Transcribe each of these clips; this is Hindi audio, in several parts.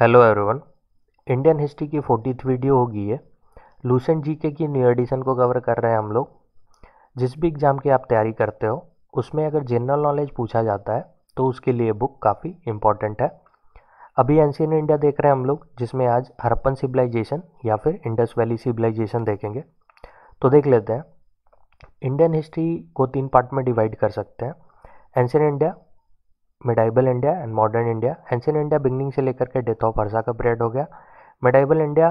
हेलो एवरीवन इंडियन हिस्ट्री की फोर्टीथ वीडियो होगी ये लूसेंट जीके की न्यू एडिशन को कवर कर रहे हैं हम लोग जिस भी एग्ज़ाम की आप तैयारी करते हो उसमें अगर जनरल नॉलेज पूछा जाता है तो उसके लिए बुक काफ़ी इंपॉर्टेंट है अभी एनशियन इंडिया देख रहे हैं हम लोग जिसमें आज हरप्पन सिविलाइजेशन या फिर इंडस वैली सिविलाइजेशन देखेंगे तो देख लेते हैं इंडियन हिस्ट्री को तीन पार्ट में डिवाइड कर सकते हैं ancient India medieval India and modern India ancient India beginning से लेकर के डेथ ऑफ हर्षा का पीरियड हो गया medieval India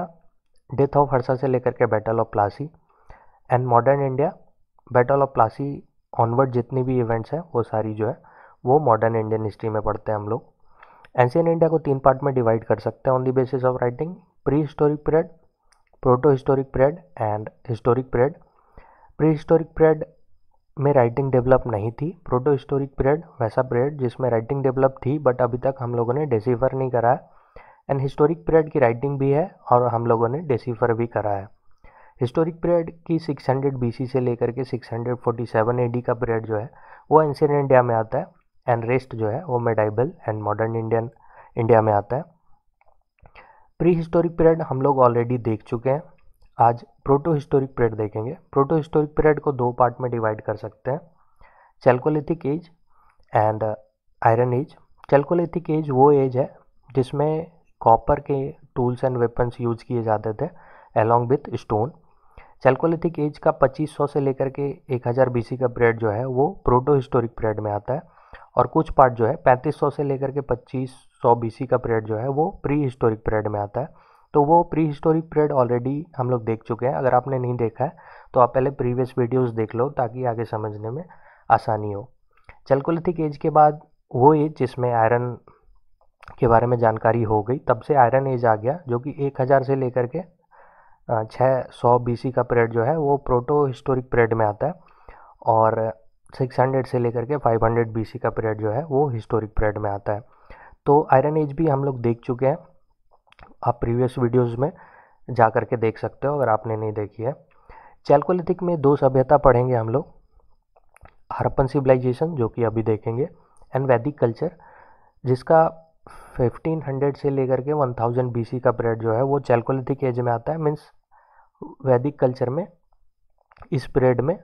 death of Harsha से लेकर के battle of Plassey and modern India battle of Plassey onward जितनी भी इवेंट्स हैं वो सारी जो है वो मॉडर्न इंडियन हिस्ट्री में पढ़ते हैं हम लोग एंशियन इंडिया को तीन पार्ट में डिवाइड कर सकते हैं on the basis of writing pre historic period proto historic period and historic period pre historic period में राइटिंग डेवलप नहीं थी प्रोटो हिस्टोरिक पीरियड वैसा पीरियड जिसमें राइटिंग डेवलप थी बट अभी तक हम लोगों ने डेसीफर नहीं करा एंड हिस्टोरिक पीरियड की राइटिंग भी है और हम लोगों ने डेसीफर भी करा है हिस्टोरिक पीरियड की 600 हंड्रेड से लेकर के 647 हंड्रेड का पीरियड जो है वो एंशियन इंडिया में आता है एंड रेस्ट जो है वो medieval and modern Indian India में आता है प्री हिस्टोरिक पीरियड हम लोग ऑलरेडी देख चुके हैं आज प्रोटो हिस्टोरिक पीरियड देखेंगे प्रोटो हिस्टोरिक पीरियड को दो पार्ट में डिवाइड कर सकते हैं chalcolithic age and iron age chalcolithic age वो एज है जिसमें कॉपर के टूल्स एंड वेपन्स यूज किए जाते थे along with stone chalcolithic age का 2500 से लेकर के 1000 सी का पीरियड जो है वो प्रोटो हिस्टोरिक पीरियड में आता है और कुछ पार्ट जो है 3500 से लेकर के 2500 सी का पीरियड जो है वो प्री हिस्टोरिक पीरियड में आता है तो वो प्री हिस्टोरिक पीरियड ऑलरेडी हम लोग देख चुके हैं अगर आपने नहीं देखा है तो आप पहले प्रीवियस वीडियोस देख लो ताकि आगे समझने में आसानी हो चलकोलिथिक एज के बाद वो एज जिसमें आयरन के बारे में जानकारी हो गई तब से आयरन एज आ गया जो कि 1000 से लेकर के छः सौ बी का पीरियड जो है वो प्रोटो हिस्टोरिक पीरियड में आता है और 600 से लेकर के 500 सी का पीरियड जो है वो हिस्टोरिक पीरियड में आता है तो आयरन एज भी हम लोग देख चुके हैं आप प्रीवियस वीडियोस में जा कर के देख सकते हो अगर आपने नहीं देखी है चैल्कोलिथिक में दो सभ्यता पढ़ेंगे हम लोग हरपन सिविलाइजेशन जो कि अभी देखेंगे एंड वैदिक कल्चर जिसका 1500 से लेकर के 1000 बीसी का पीरियड जो है वो चैल्कोलिथिक एज में आता है मीन्स वैदिक कल्चर में इस पीरियड में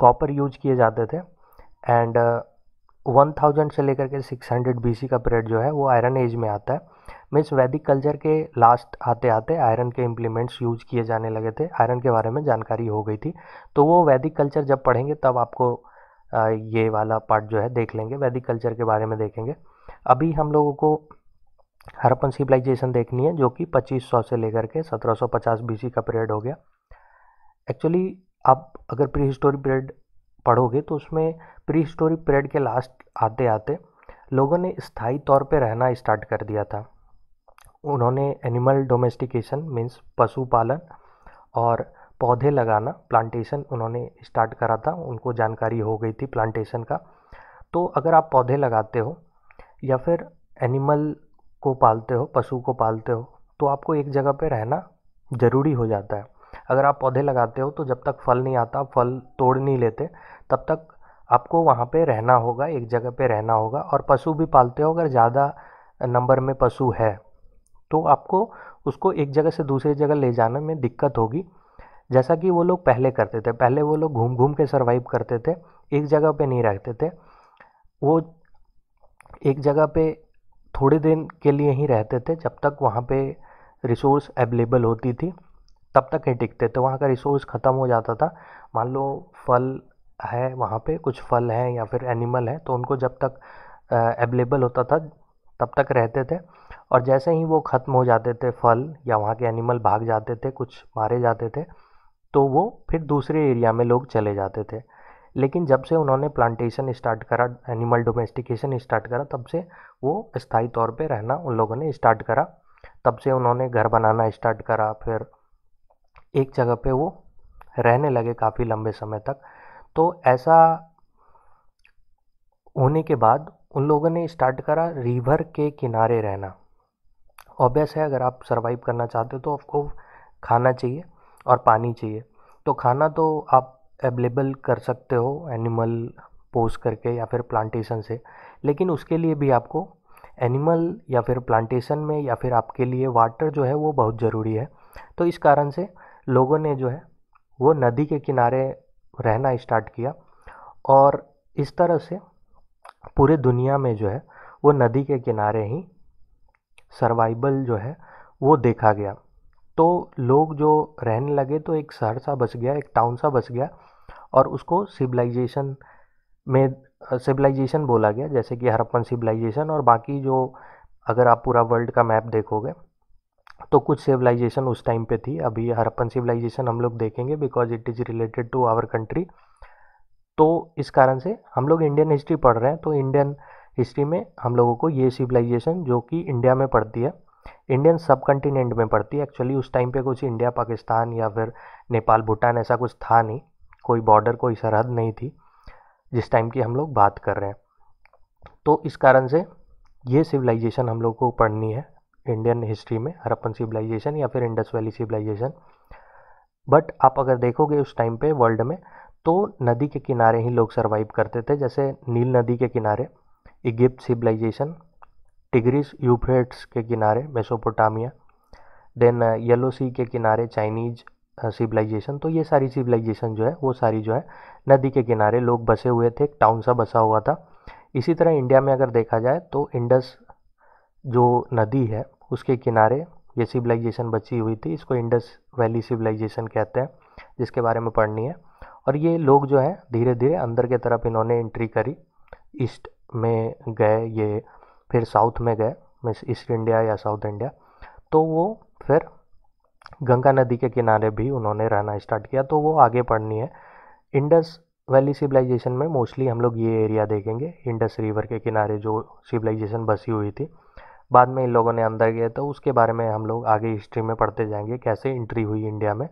कॉपर यूज किए जाते थे एंड 1000 uh, से लेकर के 600 हंड्रेड का पीरियड जो है वो आयरन एज में आता है मीन्स वैदिक कल्चर के लास्ट आते आते आयरन के इम्प्लीमेंट्स यूज किए जाने लगे थे आयरन के बारे में जानकारी हो गई थी तो वो वैदिक कल्चर जब पढ़ेंगे तब आपको ये वाला पार्ट जो है देख लेंगे वैदिक कल्चर के बारे में देखेंगे अभी हम लोगों को हरपन सिविलाइजेशन देखनी है जो कि 2500 से लेकर के 1750 सी का पीरियड हो गया एक्चुअली आप अगर प्री हिस्टोरी पीरियड पढ़ोगे तो उसमें प्री हिस्टोरी पीरियड के लास्ट आते आते लोगों ने स्थायी तौर पे रहना स्टार्ट कर दिया था उन्होंने एनिमल डोमेस्टिकेशन मीन्स पशुपालन और पौधे लगाना प्लांटेशन उन्होंने स्टार्ट करा था उनको जानकारी हो गई थी प्लांटेशन का तो अगर आप पौधे लगाते हो या फिर एनिमल को पालते हो पशु को पालते हो तो आपको एक जगह पे रहना ज़रूरी हो जाता है अगर आप पौधे लगाते हो तो जब तक फल नहीं आता फल तोड़ नहीं लेते तब तक आपको वहाँ पे रहना होगा एक जगह पे रहना होगा और पशु भी पालते हो अगर ज़्यादा नंबर में पशु है तो आपको उसको एक जगह से दूसरी जगह ले जाने में दिक्कत होगी जैसा कि वो लोग पहले करते थे पहले वो लोग घूम घूम के सर्वाइव करते थे एक जगह पे नहीं रहते थे वो एक जगह पे थोड़े दिन के लिए ही रहते थे जब तक वहाँ पे रिसोर्स अवेलेबल होती थी तब तक ही टिकते थे वहाँ का रिसोर्स ख़त्म हो जाता था मान लो फल है वहाँ पे कुछ फल हैं या फिर एनिमल हैं तो उनको जब तक अवेलेबल होता था तब तक रहते थे और जैसे ही वो ख़त्म हो जाते थे फल या वहाँ के एनिमल भाग जाते थे कुछ मारे जाते थे तो वो फिर दूसरे एरिया में लोग चले जाते थे लेकिन जब से उन्होंने प्लांटेशन स्टार्ट करा एनिमल डोमेस्टिकेशन स्टार्ट करा तब से वो स्थायी तौर पे रहना उन लोगों ने स्टार्ट करा तब से उन्होंने घर बनाना स्टार्ट करा फिर एक जगह पे वो रहने लगे काफ़ी लंबे समय तक तो ऐसा होने के बाद उन लोगों ने स्टार्ट करा रिवर के किनारे रहना ऑब्वियस है अगर आप सर्वाइव करना चाहते हो तो आपको खाना चाहिए और पानी चाहिए तो खाना तो आप अवेलेबल कर सकते हो एनिमल पोस करके या फिर प्लांटेशन से लेकिन उसके लिए भी आपको एनिमल या फिर प्लांटेशन में या फिर आपके लिए वाटर जो है वो बहुत ज़रूरी है तो इस कारण से लोगों ने जो है वो नदी के किनारे रहना स्टार्ट किया और इस तरह से पूरे दुनिया में जो है वो नदी के किनारे ही सर्वाइवल जो है वो देखा गया तो लोग जो रहने लगे तो एक शहर सा बस गया एक टाउन सा बस गया और उसको सिविलाइजेशन में सिविलाइजेशन बोला गया जैसे कि हरप्पन सिविलाइजेशन और बाकी जो अगर आप पूरा वर्ल्ड का मैप देखोगे तो कुछ सिविलाइजेशन उस टाइम पे थी अभी हरप्पन सिविलाइजेशन हम लोग देखेंगे because it is related to our country तो इस कारण से हम लोग इंडियन हिस्ट्री पढ़ रहे हैं तो इंडियन हिस्ट्री में हम लोगों को ये सिविलाइजेशन जो कि इंडिया में पड़ती है इंडियन सब कंटिनेंट में पड़ती है एक्चुअली उस टाइम पे कुछ इंडिया पाकिस्तान या फिर नेपाल भूटान ऐसा कुछ था नहीं कोई बॉर्डर कोई सरहद नहीं थी जिस टाइम की हम लोग बात कर रहे हैं तो इस कारण से ये सिविलाइजेशन हम लोग को पढ़नी है इंडियन हिस्ट्री में हरप्पन सिविलाइजेशन या फिर इंडस वैली सिविलाइजेशन बट आप अगर देखोगे उस टाइम पे वर्ल्ड में तो नदी के किनारे ही लोग सर्वाइव करते थे जैसे नील नदी के किनारे इगिप्त सिविलाइजेशन टिग्रिस यूफ्रेट्स के किनारे मेसोपोटामिया देन येलो सी के किनारे चाइनीज सिविलाइजेशन तो ये सारी सिविलाइजेशन जो है वो सारी जो है नदी के किनारे लोग बसे हुए थे एक टाउन सा बसा हुआ था इसी तरह इंडिया में अगर देखा जाए तो इंडस जो नदी है उसके किनारे ये सिविलाइजेशन बची हुई थी इसको इंडस वैली सिविलाइजेशन कहते हैं जिसके बारे में पढ़नी है और ये लोग जो है धीरे धीरे अंदर के तरफ इन्होंने एंट्री करी ईस्ट में गए ये फिर साउथ में गए मीन्स ईस्ट इंडिया या साउथ इंडिया तो वो फिर गंगा नदी के किनारे भी उन्होंने रहना स्टार्ट किया तो वो आगे पढ़नी है इंडस वैली सिविलाइजेशन में मोस्टली हम लोग ये एरिया देखेंगे इंडस रिवर के किनारे जो सिविलाइजेशन बसी हुई थी बाद में इन लोगों ने अंदर गए तो उसके बारे में हम लोग आगे हिस्ट्री में पढ़ते जाएंगे कैसे इंट्री हुई इंडिया में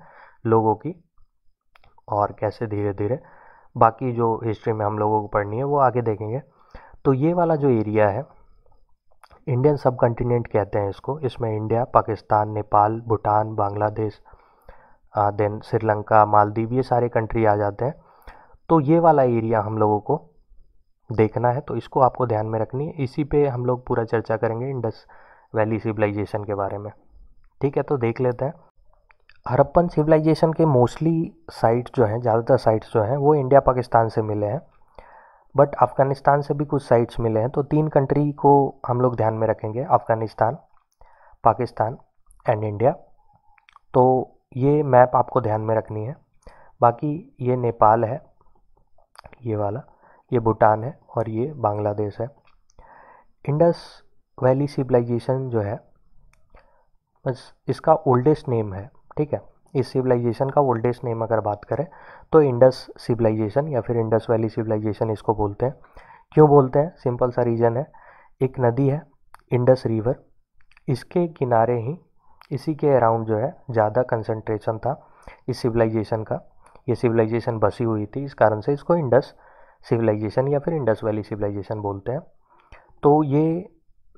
लोगों की और कैसे धीरे धीरे बाकी जो हिस्ट्री में हम लोगों को पढ़नी है वो आगे देखेंगे तो ये वाला जो एरिया है इंडियन सब कॉन्टिनेंट कहते हैं इसको इसमें इंडिया पाकिस्तान नेपाल भूटान बांग्लादेश देन श्रीलंका मालदीव ये सारे कंट्री आ जाते हैं तो ये वाला एरिया हम लोगों को देखना है तो इसको आपको ध्यान में रखनी है इसी पे हम लोग पूरा चर्चा करेंगे इंडस वैली सिविलाइजेशन के बारे में ठीक है तो देख लेते हैं हरप्पन सिविलाइजेशन के मोस्टली साइट जो हैं ज़्यादातर साइट्स जो हैं वो इंडिया पाकिस्तान से मिले हैं बट अफ़गानिस्तान से भी कुछ साइट्स मिले हैं तो तीन कंट्री को हम लोग ध्यान में रखेंगे अफ़गानिस्तान पाकिस्तान एंड इंडिया तो ये मैप आपको ध्यान में रखनी है बाकी ये नेपाल है ये वाला ये भूटान है और ये बांग्लादेश है इंडस वैली सिविलाइजेशन जो है बस इसका ओल्डेस्ट नेम है ठीक है इस सिविलाइजेशन का ओल्डेस्ट नेम अगर बात करें तो इंडस सिविलाइजेशन या फिर इंडस वैली सिविलाइजेशन इसको बोलते हैं क्यों बोलते हैं सिंपल सा रीज़न है एक नदी है इंडस रिवर इसके किनारे ही इसी के अराउंड जो है ज़्यादा कंसनट्रेशन था इस सिविलाइजेशन का ये सिविलाइजेशन बसी हुई थी इस कारण से इसको इंडस सिविलाइजेशन या फिर इंडस वैली सिविलाइजेशन बोलते हैं तो ये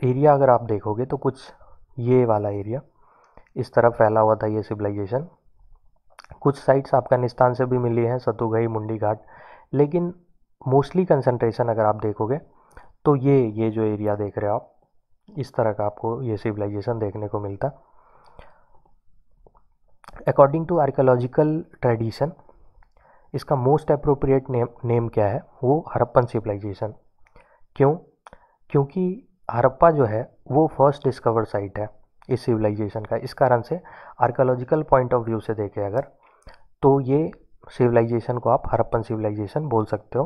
एरिया अगर आप देखोगे तो कुछ ये वाला एरिया इस तरफ फैला हुआ था ये सिविलाइजेशन कुछ साइट्स अफगानिस्तान से भी मिली हैं सतुगई मुंडी घाट लेकिन मोस्टली कंसनट्रेशन अगर आप देखोगे तो ये ये जो एरिया देख रहे हो आप इस तरह का आपको ये सिविलाइजेशन देखने को मिलता अकॉर्डिंग टू आर्कोलॉजिकल ट्रेडिशन इसका मोस्ट अप्रोप्रिएट नेम नेम क्या है वो हरप्पन सिविलाइजेशन क्यों क्योंकि हरप्पा जो है वो फर्स्ट डिस्कवर साइट है इस सिविलाइजेशन का इस कारण से आर्कोलॉजिकल पॉइंट ऑफ व्यू से देखें अगर तो ये सिविलाइजेशन को आप हरप्पन सिविलाइजेशन बोल सकते हो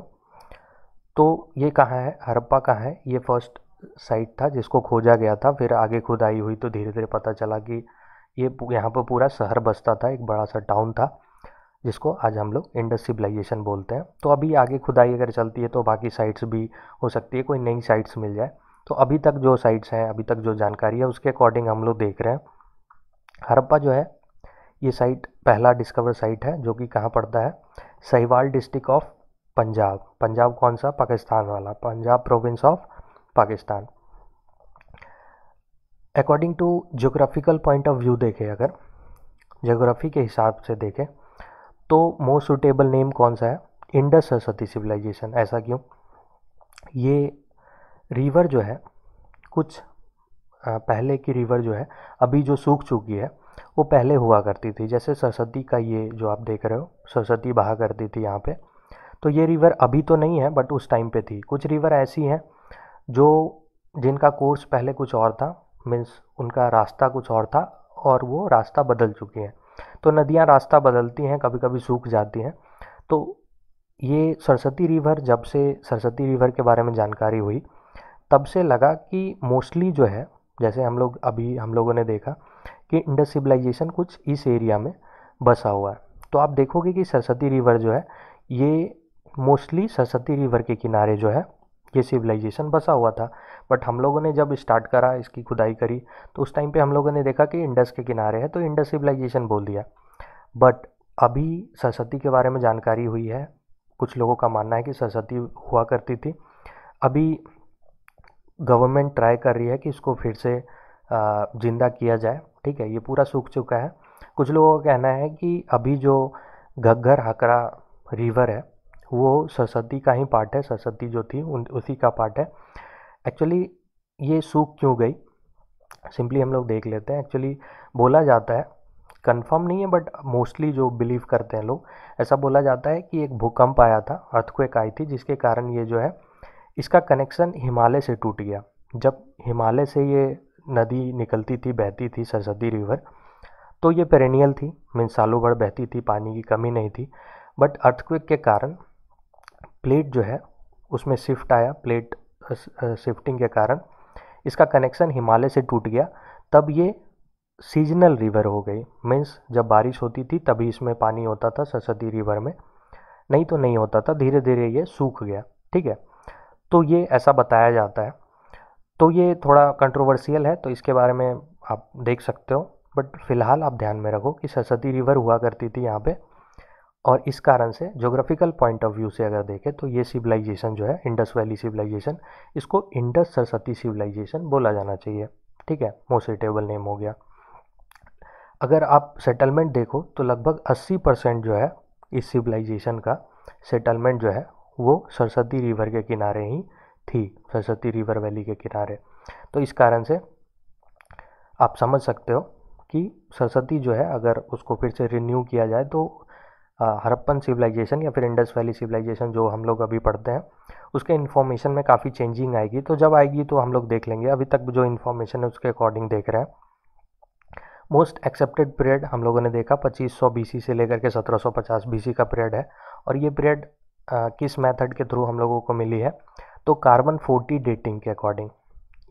तो ये कहाँ है हरप्पा कहाँ है ये फर्स्ट साइट था जिसको खोजा गया था फिर आगे खुदाई हुई तो धीरे धीरे पता चला कि ये यहाँ पर पूरा शहर बसता था एक बड़ा सा टाउन था जिसको आज हम लोग इंडस सिविलाइजेशन बोलते हैं तो अभी आगे खुदाई अगर चलती है तो बाकी साइट्स भी हो सकती है कोई नई साइट्स मिल जाए तो अभी तक जो साइट्स हैं अभी तक जो जानकारी है उसके अकॉर्डिंग हम लोग देख रहे हैं हड़प्पा जो है ये साइट पहला डिस्कवर साइट है जो कि कहाँ पड़ता है सहीवाल डिस्ट्रिक्ट ऑफ पंजाब पंजाब कौन सा पाकिस्तान वाला Punjab province of Pakistan according to geographical point of view देखें अगर जोग्राफी के हिसाब से देखें तो मोस्ट सुटेबल नेम कौन सा है इंडस सरस्वती सिविलाइजेशन ऐसा क्यों ये रिवर जो है कुछ पहले की रिवर जो है अभी जो सूख चुकी है वो पहले हुआ करती थी जैसे सरस्वती का ये जो आप देख रहे हो सरस्वती बहा करती थी यहाँ पे तो ये रिवर अभी तो नहीं है बट उस टाइम पे थी कुछ रिवर ऐसी हैं जो जिनका कोर्स पहले कुछ और था मीन्स उनका रास्ता कुछ और था और वो रास्ता बदल चुकी हैं तो नदियाँ रास्ता बदलती हैं कभी कभी सूख जाती हैं तो ये सरस्वती रिवर जब से सरस्वती रिवर के बारे में जानकारी हुई तब से लगा कि मोस्टली जो है जैसे हम लोग अभी हम लोगों ने देखा कि इंडस सिविलाइजेशन कुछ इस एरिया में बसा हुआ है तो आप देखोगे कि सरस्वती रिवर जो है ये मोस्टली सरस्वती रिवर के किनारे जो है ये सिविलाइजेशन बसा हुआ था बट हम लोगों ने जब स्टार्ट करा इसकी खुदाई करी तो उस टाइम पे हम लोगों ने देखा कि इंडस के किनारे है तो इंडस सिविलाइजेशन बोल दिया बट अभी सरस्वती के बारे में जानकारी हुई है कुछ लोगों का मानना है कि सरस्वती हुआ करती थी अभी गवर्नमेंट ट्राई कर रही है कि इसको फिर से ज़िंदा किया जाए ठीक है ये पूरा सूख चुका है कुछ लोगों का कहना है कि अभी जो घग्घर हकरा रिवर है वो सरस्वती का ही पार्ट है सरस्वती जो थी उन उसी का पार्ट है एक्चुअली ये सूख क्यों गई सिंपली हम लोग देख लेते हैं एक्चुअली बोला जाता है कंफर्म नहीं है बट मोस्टली जो बिलीव करते हैं लोग ऐसा बोला जाता है कि एक भूकंप आया था अर्थक्वेक आई थी जिसके कारण ये जो है इसका कनेक्शन हिमालय से टूट गया जब हिमालय से ये नदी निकलती थी बहती थी सरस्वती रिवर तो ये पेरेनियल थी मीन सालों भर बहती थी पानी की कमी नहीं थी बट अर्थक्वेक के कारण प्लेट जो है उसमें शिफ्ट आया प्लेट शिफ्टिंग के कारण इसका कनेक्शन हिमालय से टूट गया तब ये सीजनल रिवर हो गई मीन्स जब बारिश होती थी तभी इसमें पानी होता था सरस्वती रिवर में नहीं तो नहीं होता था धीरे धीरे ये सूख गया ठीक है तो ये ऐसा बताया जाता है तो ये थोड़ा कंट्रोवर्सियल है तो इसके बारे में आप देख सकते हो बट फिलहाल आप ध्यान में रखो कि सरस्वती रिवर हुआ करती थी यहाँ पे और इस कारण से जोग्राफिकल पॉइंट ऑफ व्यू से अगर देखें तो ये सिविलाइजेशन जो है इंडस वैली सिविलाइजेशन इसको इंडस सरस्वती सिविलाइजेशन बोला जाना चाहिए ठीक है मोस्टेबल नेम हो गया अगर आप सेटलमेंट देखो तो लगभग 80 परसेंट जो है इस सिविलाइजेशन का सेटलमेंट जो है वो सरस्वती रिवर के किनारे ही थी सरस्वती रिवर वैली के किनारे तो इस कारण से आप समझ सकते हो कि सरस्वती जो है अगर उसको फिर से रिन्यू किया जाए तो हरप्पन सिविलाइजेशन या फिर इंडस वैली सिविलाइजेशन जो हम लोग अभी पढ़ते हैं उसके इन्फॉर्मेशन में काफ़ी चेंजिंग आएगी तो जब आएगी तो हम लोग देख लेंगे अभी तक जो इन्फॉर्मेशन है उसके अकॉर्डिंग देख रहे हैं मोस्ट एक्सेप्टेड पीरियड हम लोगों ने देखा 2500 सौ से लेकर के 1750 सौ का पीरियड है और ये पीरियड किस मेथड के थ्रू हम लोगों को मिली है तो कार्बन 40 डेटिंग के अकॉर्डिंग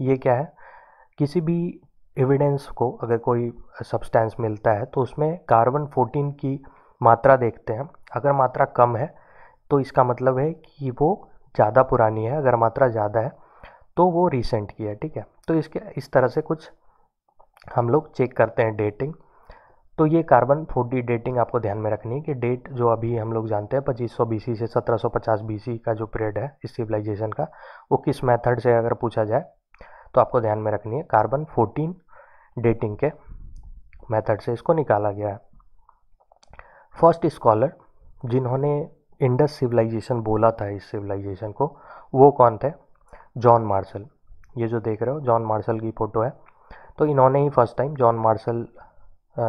ये क्या है किसी भी एविडेंस को अगर कोई सब्सटेंस मिलता है तो उसमें कार्बन 14 की मात्रा देखते हैं अगर मात्रा कम है तो इसका मतलब है कि वो ज़्यादा पुरानी है अगर मात्रा ज़्यादा है तो वो रिसेंट की है ठीक है तो इसके इस तरह से कुछ हम लोग चेक करते हैं डेटिंग तो ये कार्बन फोर्टी डेटिंग आपको ध्यान में रखनी है कि डेट जो अभी हम लोग जानते हैं 2500 बीसी से 1750 बीसी का जो पीरियड है इस सिविलाइजेशन का वो किस मेथड से अगर पूछा जाए तो आपको ध्यान में रखनी है कार्बन फोर्टीन डेटिंग के मेथड से इसको निकाला गया है फर्स्ट स्कॉलर जिन्होंने इंडस सिविलाइजेशन बोला था इस सिविलाइजेशन को वो कौन थे जॉन मार्शल ये जो देख रहे हो जॉन मार्शल की फ़ोटो है तो इन्होंने ही फर्स्ट टाइम जॉन मार्शल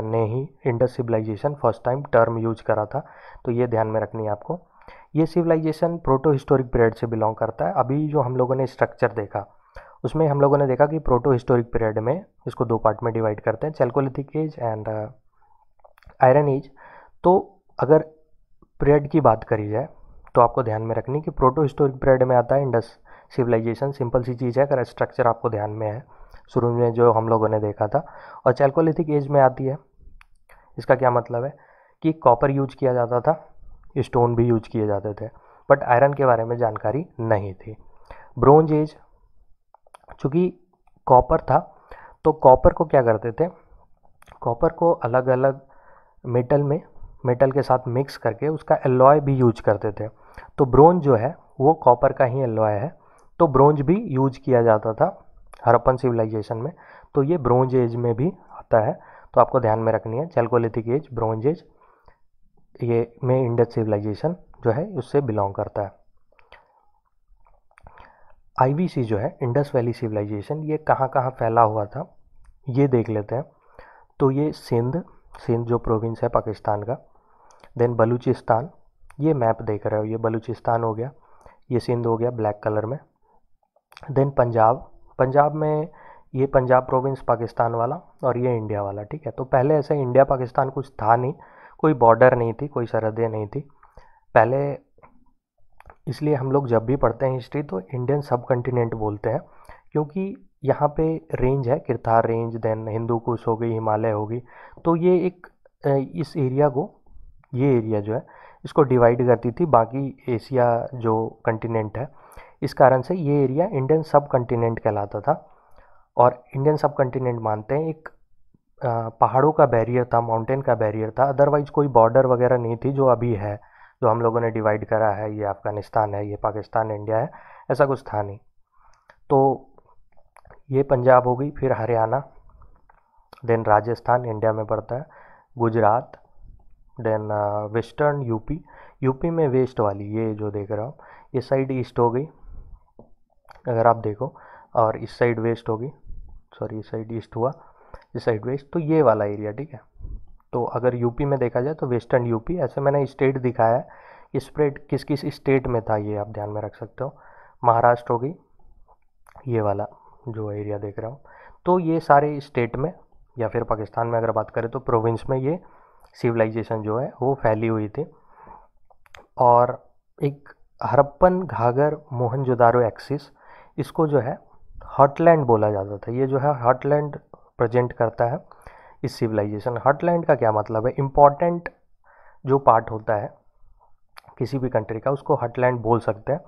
ने ही Indus civilization first time term use करा था तो ये ध्यान में रखनी है आपको ये सिविलाइजेशन प्रोटो हिस्टोरिक पीरियड से बिलोंग करता है अभी जो हम लोगों ने स्ट्रक्चर देखा उसमें हम लोगों ने देखा कि प्रोटो हिस्टोरिक पीरियड में इसको दो पार्ट में डिवाइड करते हैं chalcolithic age and iron age तो अगर पीरियड की बात करी जाए तो आपको ध्यान में रखनी कि प्रोटो हिस्टोरिक पीरियड में आता है इंडस सिविलाइजेशन सिंपल सी चीज़ है अगर स्ट्रक्चर आपको ध्यान में है शुरू में जो हम लोगों ने देखा था और चैल्कोलिथिक एज में आती है इसका क्या मतलब है कि कॉपर यूज किया जाता था स्टोन भी यूज किए जाते थे बट आयरन के बारे में जानकारी नहीं थी ब्रोंज एज चूँकि कॉपर था तो कॉपर को क्या करते थे कॉपर को अलग अलग मेटल में मेटल के साथ मिक्स करके उसका एलॉय भी यूज करते थे तो ब्रोंज जो है वो कॉपर का ही एलॉय है तो ब्रोंज भी यूज किया जाता था हरप्पन सिविलाइजेशन में तो ये ब्रोंज एज में भी आता है तो आपको ध्यान में रखनी है चैलकोलिथिक एज ब्रोंज एज ये में इंडस सिविलाइजेशन जो है उससे बिलोंग करता है आईवीसी जो है इंडस वैली सिविलाइजेशन ये कहाँ कहाँ फैला हुआ था ये देख लेते हैं तो ये सिंध सिंध जो प्रोविंस है पाकिस्तान का देन बलूचिस्तान ये मैप देख रहे हो ये बलूचिस्तान हो गया ये सिंध हो गया ब्लैक कलर में देन पंजाब पंजाब में ये पंजाब प्रोविंस पाकिस्तान वाला और ये इंडिया वाला ठीक है तो पहले ऐसे इंडिया पाकिस्तान कुछ था नहीं कोई बॉर्डर नहीं थी कोई सरहदें नहीं थी पहले इसलिए हम लोग जब भी पढ़ते हैं हिस्ट्री तो इंडियन सब कंटिनेंट बोलते हैं क्योंकि यहाँ पे रेंज है किरथार रेंज देन हिंदू कुश हो गई हिमालय हो गई तो ये एक इस एरिया को ये एरिया जो है इसको डिवाइड करती थी बाकी एशिया जो कंटिनेंट है इस कारण से ये एरिया इंडियन सब कंटिनेंट कहलाता था और इंडियन सब कंटिनेंट मानते हैं एक पहाड़ों का बैरियर था माउंटेन का बैरियर था अदरवाइज़ कोई बॉर्डर वगैरह नहीं थी जो अभी है जो हम लोगों ने डिवाइड करा है ये अफ़गानिस्तान है ये पाकिस्तान इंडिया है ऐसा कुछ था नहीं तो ये पंजाब हो गई फिर हरियाणा देन राजस्थान इंडिया में पड़ता है Gujarat then western U P U P में वेस्ट वाली ये जो देख रहा हूँ ये साइड ईस्ट हो गई अगर आप देखो और इस साइड वेस्ट होगी सॉरी इस साइड ईस्ट हुआ इस साइड वेस्ट तो ये वाला एरिया ठीक है तो अगर यूपी में देखा जाए तो वेस्टर्न यूपी ऐसे मैंने स्टेट दिखाया है कि स्प्रेड किस किस स्टेट में था ये आप ध्यान में रख सकते हो महाराष्ट्र होगी ये वाला जो एरिया देख रहा हूँ तो ये सारे स्टेट में या फिर पाकिस्तान में अगर बात करें तो प्रोविंस में ये सिविलाइजेशन जो है वो फैली हुई थी और एक हरप्पन घाघर मोहनजोदारो एक्सिस इसको जो है हॉटलैंड बोला जाता था ये जो है हॉटलैंड प्रजेंट करता है इस सिविलाइजेशन हॉटलैंड का क्या मतलब है इम्पॉर्टेंट जो पार्ट होता है किसी भी कंट्री का उसको हॉटलैंड बोल सकते हैं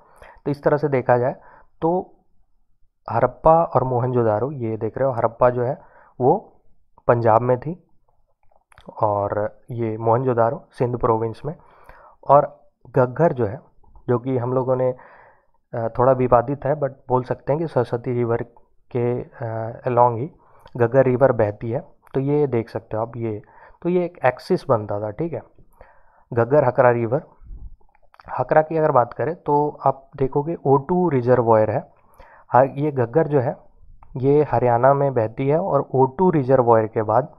तो इस तरह से देखा जाए तो हरप्पा और मोहनजोदारो ये देख रहे हो हरप्पा जो है वो पंजाब में थी और ये मोहनजोदारो सिंध प्रोविंस में और गग्घर जो है जो कि हम लोगों ने थोड़ा विवादित है बट बोल सकते हैं कि सरस्वती रिवर के अलॉन्ग ही गगर रिवर बहती है तो ये देख सकते हो आप ये तो ये एक एक्सिस बनता था ठीक है गगर हकरा रिवर हकरा की अगर बात करें तो आप देखोगे ओ टू रिजर्वॉयर है ये गग्गर जो है ये हरियाणा में बहती है और ओ टू रिजर्वॉयर के बाद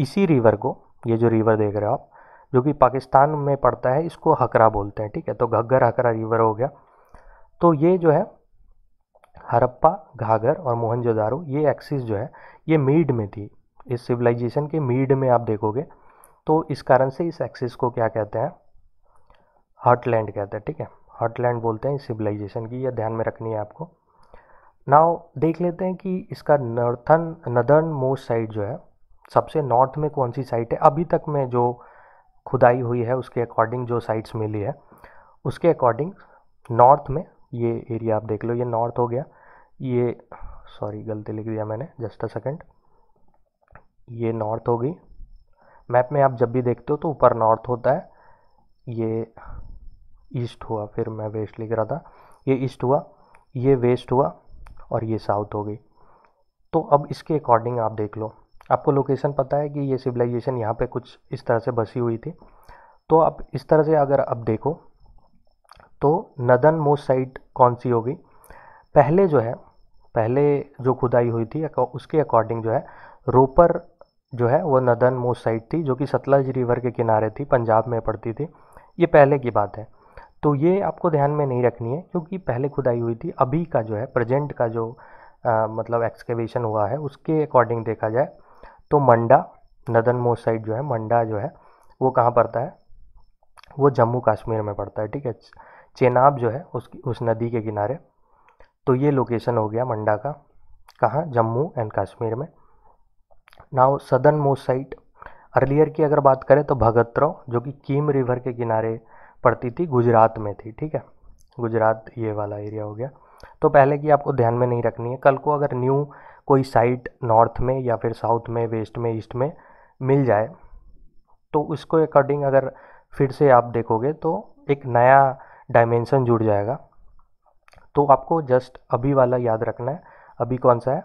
इसी रिवर को ये जो रिवर देख रहे हो आप जो कि पाकिस्तान में पड़ता है इसको हकरा बोलते हैं ठीक है तो घग्गर हकरा रिवर हो गया तो ये जो है हरप्पा घाघर और मोहनजोदारो ये एक्सिस जो है ये मीड में थी इस सिविलाइजेशन के मीड में आप देखोगे तो इस कारण से इस एक्सिस को क्या कहते हैं हॉटलैंड कहते हैं ठीक है हॉटलैंड बोलते हैं इस सिविलाइजेशन की यह ध्यान में रखनी है आपको नाव देख लेते हैं कि इसका नॉर्थन नदर्न मोस्ट साइड जो है सबसे नॉर्थ में कौन सी साइट है अभी तक में जो खुदाई हुई है उसके अकॉर्डिंग जो साइट्स मिली है उसके अकॉर्डिंग नॉर्थ में ये एरिया आप देख लो ये नॉर्थ हो गया ये सॉरी गलती लिख दिया मैंने जस्ट अ सेकेंड ये नॉर्थ हो गई मैप में आप जब भी देखते हो तो ऊपर नॉर्थ होता है ये ईस्ट हुआ फिर मैं वेस्ट लिख रहा था ये ईस्ट हुआ ये वेस्ट हुआ और ये साउथ हो गई तो अब इसके अकॉर्डिंग आप देख लो आपको लोकेशन पता है कि ये सिविलाइजेशन यहाँ पे कुछ इस तरह से बसी हुई थी तो आप इस तरह से अगर अब देखो तो नदन मोस्ट साइट कौन सी होगी पहले जो है पहले जो खुदाई हुई थी उसके अकॉर्डिंग जो है रोपर जो है वो नदन मोस्ट साइट थी जो कि सतलज रिवर के किनारे थी पंजाब में पड़ती थी ये पहले की बात है तो ये आपको ध्यान में नहीं रखनी है क्योंकि पहले खुदाई हुई थी अभी का जो है प्रेजेंट का जो आ, मतलब एक्सकेवेशन हुआ है उसके अकॉर्डिंग देखा जाए तो मंडा नदन मोस्ट साइट जो है मंडा जो है वो कहाँ पड़ता है वो जम्मू कश्मीर में पड़ता है ठीक है चेनाब जो है उसकी उस नदी के किनारे तो ये लोकेशन हो गया मंडा का कहाँ जम्मू एंड कश्मीर में now southern most site earlier की अगर बात करें तो भगतरो जो कि कीम रिवर के किनारे पड़ती थी गुजरात में थी ठीक है गुजरात ये वाला एरिया हो गया तो पहले की आपको ध्यान में नहीं रखनी है कल को अगर न्यू कोई साइट नॉर्थ में या फिर साउथ में वेस्ट में ईस्ट में मिल जाए तो उसको अकॉर्डिंग अगर फिर से आप देखोगे तो एक नया डायमेंशन जुड़ जाएगा तो आपको जस्ट अभी वाला याद रखना है अभी कौन सा है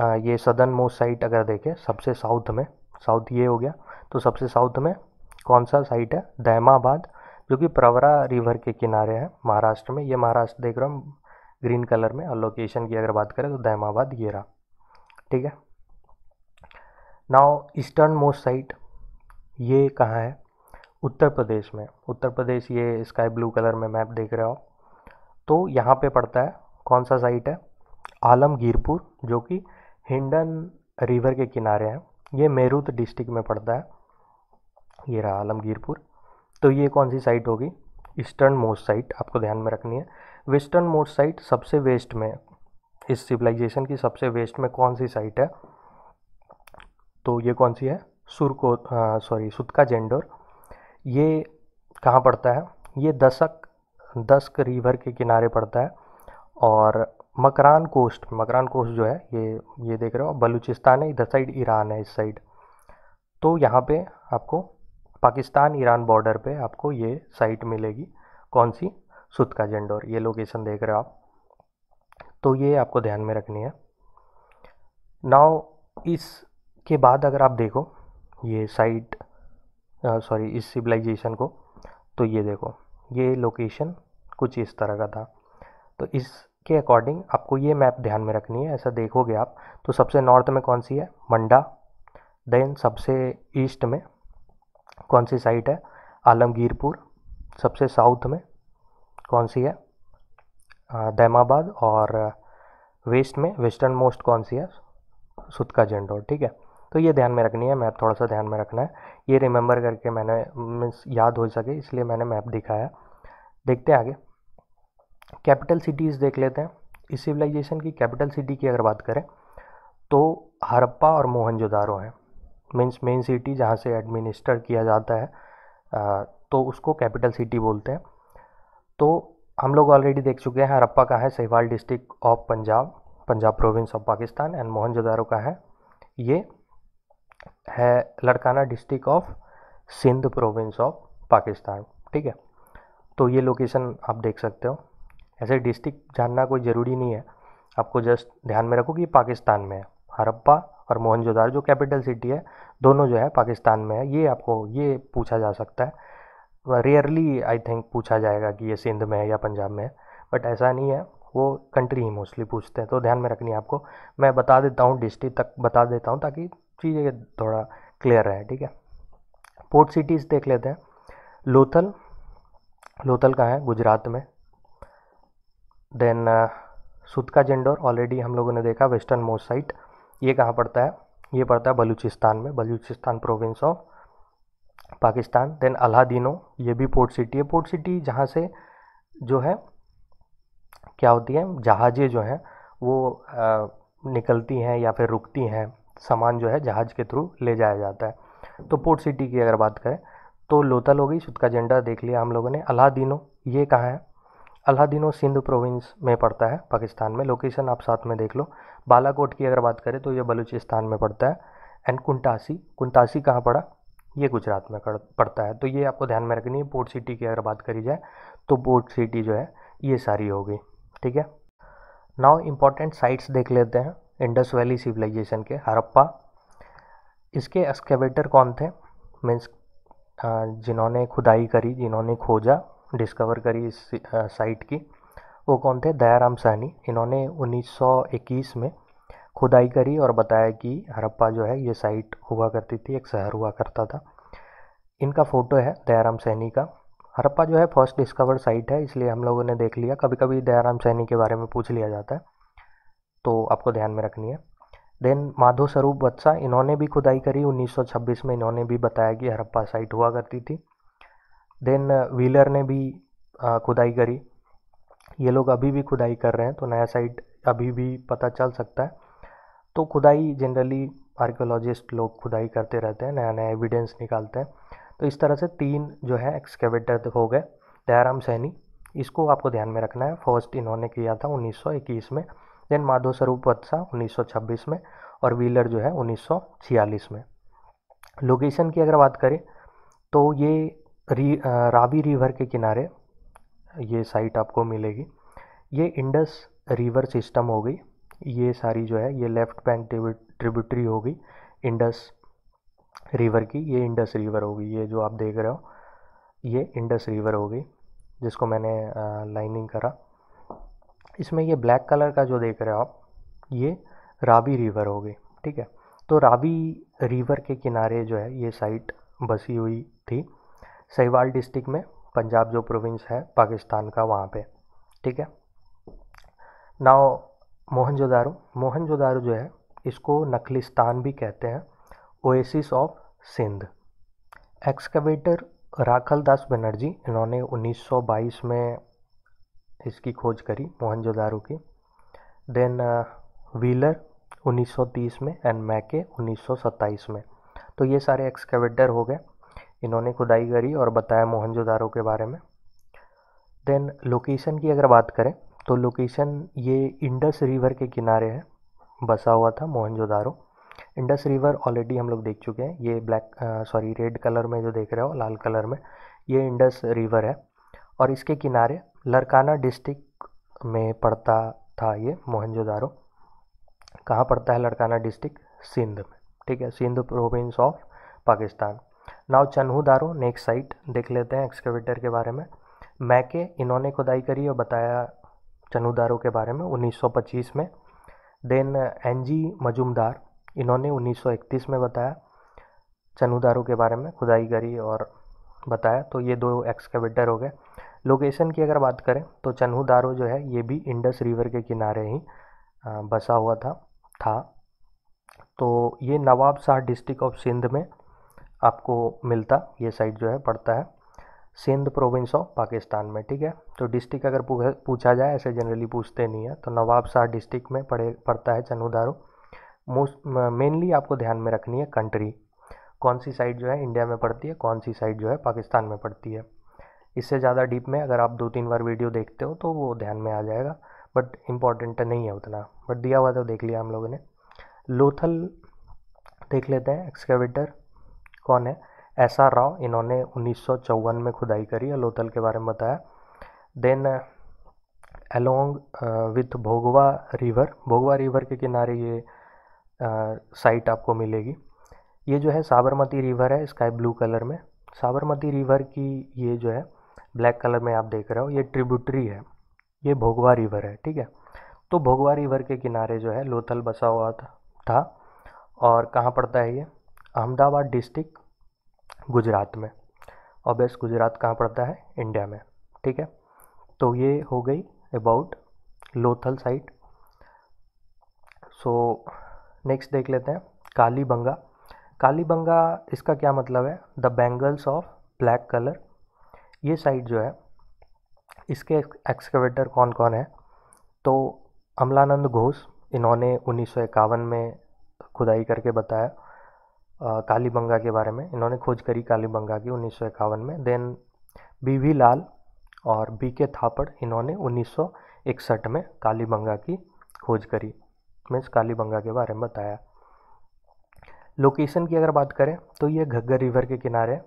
आ, ये सदर्न मोस्ट साइट अगर देखें सबसे साउथ में साउथ ये हो गया तो सबसे साउथ में कौन सा साइट है दैमाबाद जो कि प्रवरा रिवर के किनारे हैं महाराष्ट्र में ये महाराष्ट्र देख रहे हूँ ग्रीन कलर में और लोकेशन की अगर बात करें तो दैमाबाद ये रहा ठीक है नाउ ईस्टर्न मोस्ट साइट ये कहाँ है उत्तर प्रदेश में उत्तर प्रदेश ये स्काई ब्लू कलर में मैप देख रहे हो तो यहाँ पे पड़ता है कौन सा साइट है आलमगीरपुर जो कि हिंडन रिवर के किनारे हैं ये मेरुत डिस्ट्रिक्ट में पड़ता है ये रहा आलमगीरपुर तो ये कौन सी साइट होगी ईस्टर्न मोस्ट साइट आपको ध्यान में रखनी है वेस्टर्न मोस्ट साइट सबसे वेस्ट में इस सिविलाइजेशन की सबसे वेस्ट में कौन सी साइट है तो ये कौन सी है सुरको सॉरी सुतका जेंडोर ये कहाँ पड़ता है ये दशक दस्क रिवर के किनारे पड़ता है और मकरान कोस्ट मकरान कोस्ट जो है ये ये देख रहे हो बलूचिस्तान है इधर साइड ईरान है इस साइड तो यहाँ पे आपको पाकिस्तान ईरान बॉर्डर पे आपको ये साइट मिलेगी कौन सी का जेंडोर ये लोकेशन देख रहे हो आप तो ये आपको ध्यान में रखनी है नाव इसके बाद अगर आप देखो ये साइट सॉरी इस सिविलाइजेशन को तो ये देखो ये लोकेशन कुछ इस तरह का था तो इसके अकॉर्डिंग आपको ये मैप ध्यान में रखनी है ऐसा देखोगे आप तो सबसे नॉर्थ में कौन सी है मंडा देन सबसे ईस्ट में कौन सी साइट है आलमगीरपुर सबसे साउथ में कौन सी है दैमाबाद और वेस्ट में वेस्टर्न मोस्ट कौन सी है सुतका जेंडोर ठीक है तो ये ध्यान में रखनी है मैप थोड़ा सा ध्यान में रखना है ये रिमेंबर करके मैंने मीन्स याद हो सके इसलिए मैंने मैप दिखाया देखते हैं आगे कैपिटल सिटीज़ देख लेते हैं इस सिविलाइजेशन की कैपिटल सिटी की अगर बात करें तो हरप्पा और मोहनजोदारो है मीन्स मेन सिटी जहाँ से एडमिनिस्टर किया जाता है आ, तो उसको कैपिटल सिटी बोलते हैं तो हम लोग ऑलरेडी देख चुके हैं हरप्पा का है Sahiwal district of Punjab Punjab province of Pakistan and Mohenjodaro का है ये है Larkana district of Sindh province of Pakistan ठीक है तो ये लोकेशन आप देख सकते हो ऐसे डिस्ट्रिक्ट जानना कोई ज़रूरी नहीं है आपको जस्ट ध्यान में रखो कि पाकिस्तान में है हरप्पा और मोहनजोदार जो कैपिटल सिटी है दोनों जो है पाकिस्तान में है ये आपको ये पूछा जा सकता है रेयरली आई थिंक पूछा जाएगा कि ये सिंध में है या पंजाब में है बट ऐसा नहीं है वो कंट्री ही मोस्टली पूछते हैं तो ध्यान में रखनी है आपको मैं बता देता हूँ डिस्ट्रिक्ट तक बता देता हूँ ताकि चीज़ें थोड़ा क्लियर है ठीक है पोर्ट सिटीज़ देख लेते हैं लोथल लोथल का है गुजरात में देन सुतका जेंडोर ऑलरेडी हम लोगों ने देखा वेस्टर्न मोस्ट साइट ये कहाँ पड़ता है ये पड़ता है बलूचिस्तान में Balochistan province of Pakistan then Allahdino ये भी पोर्ट सिटी है पोर्ट सिटी जहाँ से जो है क्या होती है जहाज़ें जो हैं वो आ, uh, निकलती हैं या फिर रुकती हैं सामान जो है जहाज़ के थ्रू ले जाया जाता है तो पोर्ट सिटी की अगर बात करें तो लोथल हो गई का झंडा देख लिया हम लोगों ने अलादीनो ये कहाँ है अलादीनो सिंध प्रोविंस में पड़ता है पाकिस्तान में लोकेशन आप साथ में देख लो बालाकोट की अगर बात करें तो ये बलूचिस्तान में पड़ता है एंड कुंटासी कुंटासी कहाँ पड़ा ये गुजरात में पड़ता है तो ये आपको ध्यान में रखनी है पोर्ट सिटी की अगर बात करी जाए तो पोर्ट सिटी जो है ये सारी हो गई ठीक है नाउ इम्पॉर्टेंट साइट्स देख लेते हैं इंडस वैली सिविलाइजेशन के हरप्पा इसके एक्सकेवेटर कौन थे मीन्स जिन्होंने खुदाई करी जिन्होंने खोजा डिस्कवर करी इस साइट की वो कौन थे दयाराम सहनी इन्होंने 1921 में खुदाई करी और बताया कि हरप्पा जो है ये साइट हुआ करती थी एक शहर हुआ करता था इनका फ़ोटो है दयाराम सैनी का हरप्पा जो है फर्स्ट डिस्कवर साइट है इसलिए हम लोगों ने देख लिया कभी कभी दयाराम सैनी के बारे में पूछ लिया जाता है तो आपको ध्यान में रखनी है देन माधो स्वरूप बत्सा इन्होंने भी खुदाई करी 1926 में इन्होंने भी बताया कि हरप्पा साइट हुआ करती थी देन व्हीलर uh, ने भी uh, खुदाई करी ये लोग अभी भी खुदाई कर रहे हैं तो नया साइट अभी भी पता चल सकता है तो खुदाई जनरली आर्कियोलॉजिस्ट लोग खुदाई करते रहते हैं नया नया एविडेंस निकालते हैं तो इस तरह से तीन जो है एक्सकेवेटर हो गए दयाराम सैनी इसको आपको ध्यान में रखना है फर्स्ट इन्होंने किया था 1921 में देन माधो स्वरूप वत्सा उन्नीस में और व्हीलर जो है उन्नीस में लोकेशन की अगर बात करें तो ये री रावी रिवर के किनारे ये साइट आपको मिलेगी ये इंडस रिवर सिस्टम हो गई ये सारी जो है ये लेफ़्ट बैंक ट्रिब्यूटरी हो गई इंडस रिवर की ये इंडस रिवर होगी ये जो आप देख रहे हो ये इंडस रिवर हो गई जिसको मैंने लाइनिंग करा इसमें ये ब्लैक कलर का जो देख रहे हो आप ये रावी रिवर हो गई ठीक है तो रावी रिवर के किनारे जो है ये साइट बसी हुई थी सहीवाल डिस्ट्रिक्ट में पंजाब जो प्रोविंस है पाकिस्तान का वहाँ पे ठीक है नाव मोहनजोदारो मोहनजोदारो जो है इसको नखलिस्तान भी कहते हैं oasis of Sindh excavator Rakhal Das Banerji इन्होंने 1922 में इसकी खोज करी मोहनजोदारो की देन व्हीलर 1930 में एंड मैके 1927 में तो ये सारे एक्सकेवेटर हो गए इन्होंने खुदाई करी और बताया मोहनजोदारो के बारे में देन लोकेशन की अगर बात करें तो लोकेशन ये इंडस रिवर के किनारे है बसा हुआ था मोहनजोदारो इंडस रिवर ऑलरेडी हम लोग देख चुके हैं ये ब्लैक सॉरी रेड कलर में जो देख रहे हो लाल कलर में ये इंडस रिवर है और इसके किनारे लड़काना डिस्ट्रिक्ट में पड़ता था ये मोहनजोदारो कहाँ पड़ता है लड़काना डिस्ट्रिक्ट सिंध में ठीक है Sindh province of Pakistan now Chanhudaro next site देख लेते हैं एक्सकेवेटर के बारे में मैके इन्होंने खुदाई करी और बताया चन्हूदारो के बारे में 1925 में देन एनजी मजूमदार इन्होंने 1931 में बताया चनूदारों के बारे में खुदाई करी और बताया तो ये दो एक्सकेवेटर हो गए लोकेशन की अगर बात करें तो चन्हू दारो जो है ये भी इंडस रिवर के किनारे ही बसा हुआ था था तो ये नवाब शाह डिस्ट्रिक्ट ऑफ सिंध में आपको मिलता ये साइड जो है पड़ता है सिंध प्रोविंस ऑफ पाकिस्तान में ठीक है तो डिस्ट्रिक्ट अगर पूछा जाए ऐसे जनरली पूछते नहीं है तो नवाब शाह डिस्ट्रिक्ट में पड़े पड़ता है चनूदारो मोस्ट मेनली आपको ध्यान में रखनी है कंट्री कौन सी साइड जो है इंडिया में पड़ती है कौन सी साइड जो है पाकिस्तान में पड़ती है इससे ज़्यादा डीप में अगर आप दो तीन बार वीडियो देखते हो तो वो ध्यान में आ जाएगा बट इम्पॉर्टेंट नहीं है उतना बट दिया हुआ तो देख लिया हम लोगों ने लोथल देख लेते हैं एक्सकेवेटर कौन है एस आर राव इन्होंने उन्नीस में खुदाई करी है लोथल के बारे में बताया then along with Bhogava river Bhogava river के किनारे ये साइट uh, आपको मिलेगी ये जो है साबरमती रिवर है स्काई ब्लू कलर में साबरमती रिवर की ये जो है ब्लैक कलर में आप देख रहे हो ये ट्रिब्यूटरी है ये भोगवा रिवर है ठीक है तो भोगवा रिवर के किनारे जो है लोथल बसा हुआ था और कहाँ पड़ता है ये अहमदाबाद डिस्ट्रिक्ट गुजरात में बेस्ट गुजरात कहाँ पड़ता है इंडिया में ठीक है तो ये हो गई about Lothal site so next देख लेते हैं कालीबंगा कालीबंगा इसका क्या मतलब है the bangles of black colour ये साइड जो है इसके एक्सकेवेटर कौन कौन है तो अमलानंद घोष इन्होंने उन्नीस में खुदाई करके बताया कालीबंगा के बारे में इन्होंने खोज करी कालीबंगा की उन्नीस में देन बी वी लाल और बी के थापड़ इन्होंने 1961 में कालीबंगा की खोज करी मीन्स कालीबंगा के बारे में बताया लोकेशन की अगर बात करें तो ये घग्गर रिवर के किनारे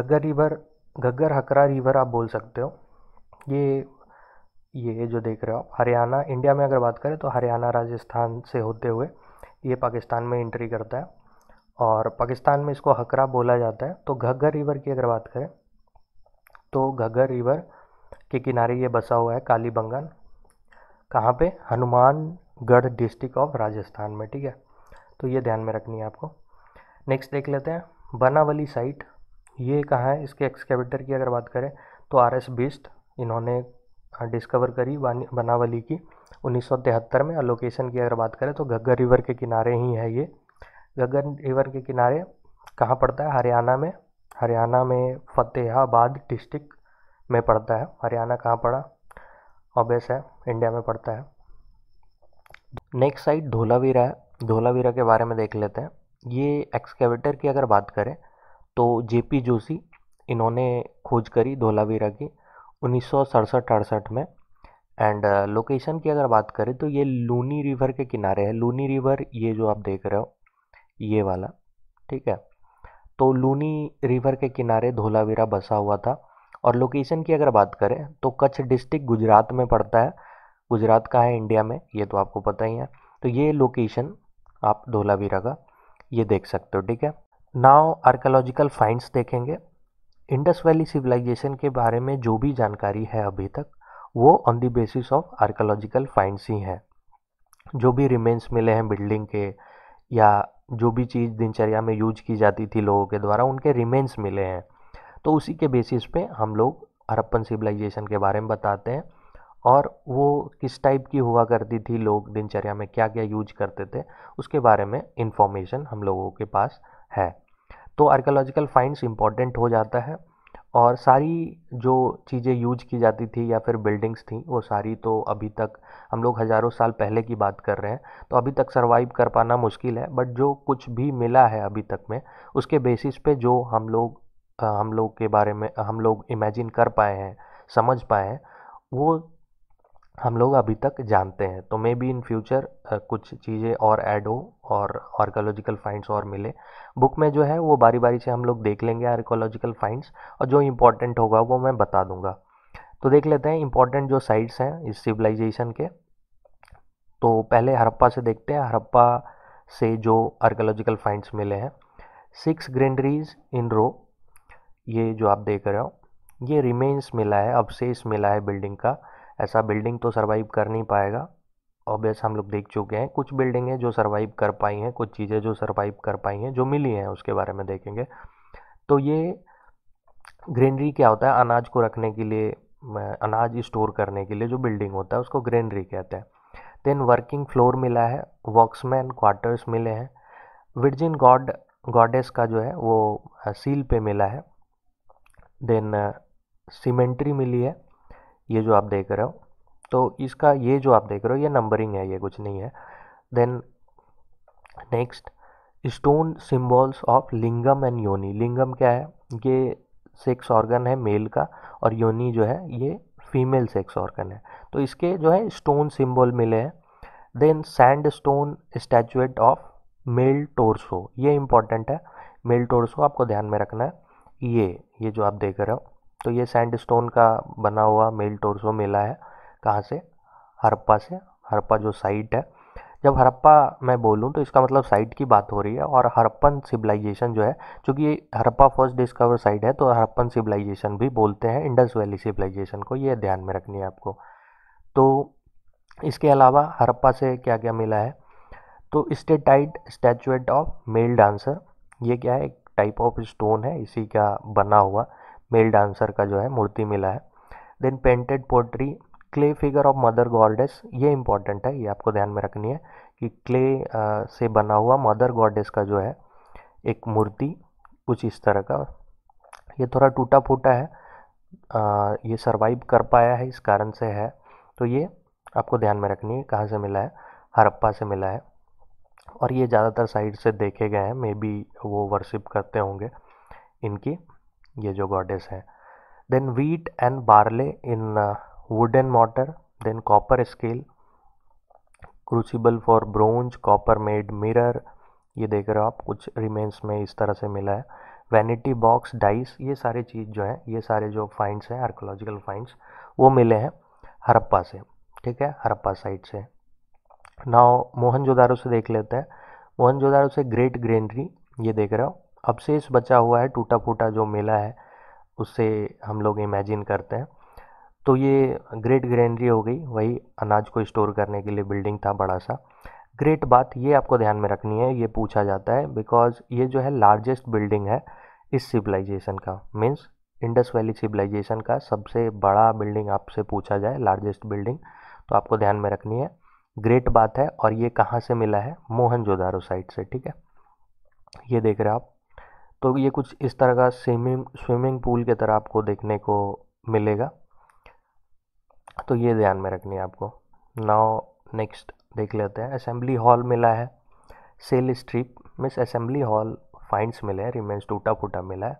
घग्गर रिवर घग्गर हकरा रिवर आप बोल सकते हो ये ये जो देख रहे हो आप हरियाणा इंडिया में अगर बात करें तो हरियाणा राजस्थान से होते हुए ये पाकिस्तान में एंट्री करता है और पाकिस्तान में इसको हकरा बोला जाता है तो घग्गर रिवर की अगर बात करें तो घग्गर रिवर के किनारे ये बसा हुआ है काली बंगन कहाँ पर हनुमानगढ़ डिस्ट्रिक्ट ऑफ राजस्थान में ठीक है तो ये ध्यान में रखनी है आपको नेक्स्ट देख लेते हैं बनावली साइट ये कहा है इसके एक्सकेवेटर की अगर बात करें तो आर एस बिस्ट इन्होंने डिस्कवर करी बनावली की उन्नीस में और लोकेशन की अगर बात करें तो घग्गर रिवर के किनारे ही है ये घग्गर रिवर के किनारे कहाँ पड़ता है हरियाणा में हरियाणा में फतेहाबाद डिस्ट्रिक्ट में पड़ता है हरियाणा कहाँ पड़ा ऑबियस है इंडिया में पड़ता है नेक्स्ट साइड धोलावीरा है धोलावीरा के बारे में देख लेते हैं ये एक्सकेवेटर की अगर बात करें तो जे पी जोशी इन्होंने खोज करी धोलावीरा की उन्नीस सौ में एंड लोकेशन uh, की अगर बात करें तो ये लूनी रिवर के किनारे है लूनी रिवर ये जो आप देख रहे हो ये वाला ठीक है तो लूनी रिवर के किनारे धोलावीरा बसा हुआ था और लोकेशन की अगर बात करें तो कच्छ डिस्ट्रिक्ट गुजरात में पड़ता है गुजरात का है इंडिया में ये तो आपको पता ही है तो ये लोकेशन आप धोलावीरा का ये देख सकते हो ठीक है नाव आर्कोलॉजिकल फाइंड्स देखेंगे इंडस वैली सिविलाइजेशन के बारे में जो भी जानकारी है अभी तक वो on the basis of archaeological finds ही हैं जो भी रिमेन्स मिले हैं बिल्डिंग के या जो भी चीज़ दिनचर्या में यूज की जाती थी लोगों के द्वारा उनके रिमेन्स मिले हैं तो उसी के बेसिस पे हम लोग हरप्पन सिविलाइजेशन के बारे में बताते हैं और वो किस टाइप की हुआ करती थी लोग दिनचर्या में क्या क्या यूज करते थे उसके बारे में इन्फॉर्मेशन हम लोगों के पास है तो आर्कियोलॉजिकल फाइंड्स इम्पॉर्टेंट हो जाता है और सारी जो चीज़ें यूज की जाती थी या फिर बिल्डिंग्स थी वो सारी तो अभी तक हम लोग हज़ारों साल पहले की बात कर रहे हैं तो अभी तक सर्वाइव कर पाना मुश्किल है बट जो कुछ भी मिला है अभी तक में उसके बेसिस पे जो हम लोग हम लोग के बारे में हम लोग इमेजिन कर पाए हैं समझ पाए हैं वो हम लोग अभी तक जानते हैं तो मे बी इन फ्यूचर कुछ चीज़ें और ऐड हो और आर्कोलॉजिकल फाइंड्स और मिले बुक में जो है वो बारी बारी से हम लोग देख लेंगे आर्कोलॉजिकल फाइंड्स और जो इम्पोर्टेंट होगा वो मैं बता दूंगा तो देख लेते हैं इम्पोर्टेंट जो साइट्स हैं इस सिविलाइजेशन के तो पहले हड़प्पा से देखते हैं हड़प्पा से जो आर्कोलॉजिकल फाइंड्स मिले हैं सिक्स ग्रेनरीज इन रो ये जो आप देख रहे हो ये रिमेन्स मिला है अवशेष मिला है बिल्डिंग का ऐसा बिल्डिंग तो सर्वाइव कर नहीं पाएगा ऑब्वियस हम लोग देख चुके हैं कुछ बिल्डिंग है जो सर्वाइव कर पाई हैं कुछ चीज़ें जो सर्वाइव कर पाई हैं जो मिली हैं उसके बारे में देखेंगे तो ये ग्रेनरी क्या होता है अनाज को रखने के लिए अनाज स्टोर करने के लिए जो बिल्डिंग होता है उसको ग्रेनरी कहते हैं देन वर्किंग फ्लोर मिला है वॉक्समैन क्वार्टर्स मिले हैं विर्जिन गॉड गॉडेस का जो है वो सील पे मिला है देन सीमेंट्री uh, मिली है ये जो आप देख रहे हो तो इसका ये जो आप देख रहे हो ये नंबरिंग है ये कुछ नहीं है then next stone symbols of lingam and yoni lingam क्या है ये सेक्स ऑर्गन है मेल का और योनी जो है ये फीमेल सेक्स ऑर्गन है तो इसके जो है स्टोन सिंबल मिले हैं then sand stone statuette of male torso ये इंपॉर्टेंट है मेल टोर्सो आपको ध्यान में रखना है ये ये जो आप देख रहे हो तो ये सैंडस्टोन का बना हुआ मेल टोरसो मिला है कहाँ से हरप्पा से हरप्पा जो साइट है जब हरप्पा मैं बोलूँ तो इसका मतलब साइट की बात हो रही है और हरप्पन सिविलाइजेशन जो है चूँकि ये हरप्पा फर्स्ट डिस्कवर साइट है तो हरप्पन सिविलाइजेशन भी बोलते हैं इंडस वैली सिविलाइजेशन को ये ध्यान में रखनी है आपको तो इसके अलावा हरप्पा से क्या क्या मिला है तो steatite statuette of male dancer ये क्या है एक टाइप ऑफ स्टोन है इसी का बना हुआ मेल डांसर का जो है मूर्ति मिला है then painted pottery clay figure of mother goddess ये इंपॉर्टेंट है ये आपको ध्यान में रखनी है कि क्ले से बना हुआ मदर गॉडेस का जो है एक मूर्ति कुछ इस तरह का ये थोड़ा टूटा फूटा है आ, ये सरवाइव कर पाया है इस कारण से है तो ये आपको ध्यान में रखनी है कहाँ से मिला है हरप्पा से मिला है और ये ज़्यादातर साइड से देखे गए हैं मे बी वो वर्शिप करते होंगे इनकी ये जो गॉडेस है then wheat and barley in wood and mortar then copper scale crucible for bronze copper made mirror ये देख रहे हो आप कुछ रिमेन्स में इस तरह से मिला है वैनिटी बॉक्स डाइस ये सारे चीज़ जो है ये सारे जो फाइंड्स हैं आर्कोलॉजिकल फाइंड्स वो मिले हैं हरप्पा से ठीक है हरप्पा साइड से नाव जोदारो से देख लेते हैं जोदारो से ग्रेट ग्रेनरी ये देख रहे हो अवशेष बचा हुआ है टूटा फूटा जो मेला है उससे हम लोग इमेजिन करते हैं तो ये ग्रेट ग्रेनरी हो गई वही अनाज को स्टोर करने के लिए बिल्डिंग था बड़ा सा ग्रेट बात ये आपको ध्यान में रखनी है ये पूछा जाता है बिकॉज ये जो है लार्जेस्ट बिल्डिंग है इस सिविलाइजेशन का मीन्स इंडस वैली सिविलाइजेशन का सबसे बड़ा बिल्डिंग आपसे पूछा जाए लार्जेस्ट बिल्डिंग तो आपको ध्यान में रखनी है ग्रेट बात है और ये कहाँ से मिला है मोहनजोदारो साइट से ठीक है ये देख रहे हो आप तो ये कुछ इस तरह का स्विमिंग स्विमिंग पूल की तरह आपको देखने को मिलेगा तो ये ध्यान में रखनी है आपको नाउ नेक्स्ट देख लेते हैं असेंबली हॉल मिला है सेल स्ट्रीप मिस असेंबली हॉल फाइंस मिले हैं रिमेन्स टूटा फूटा मिला है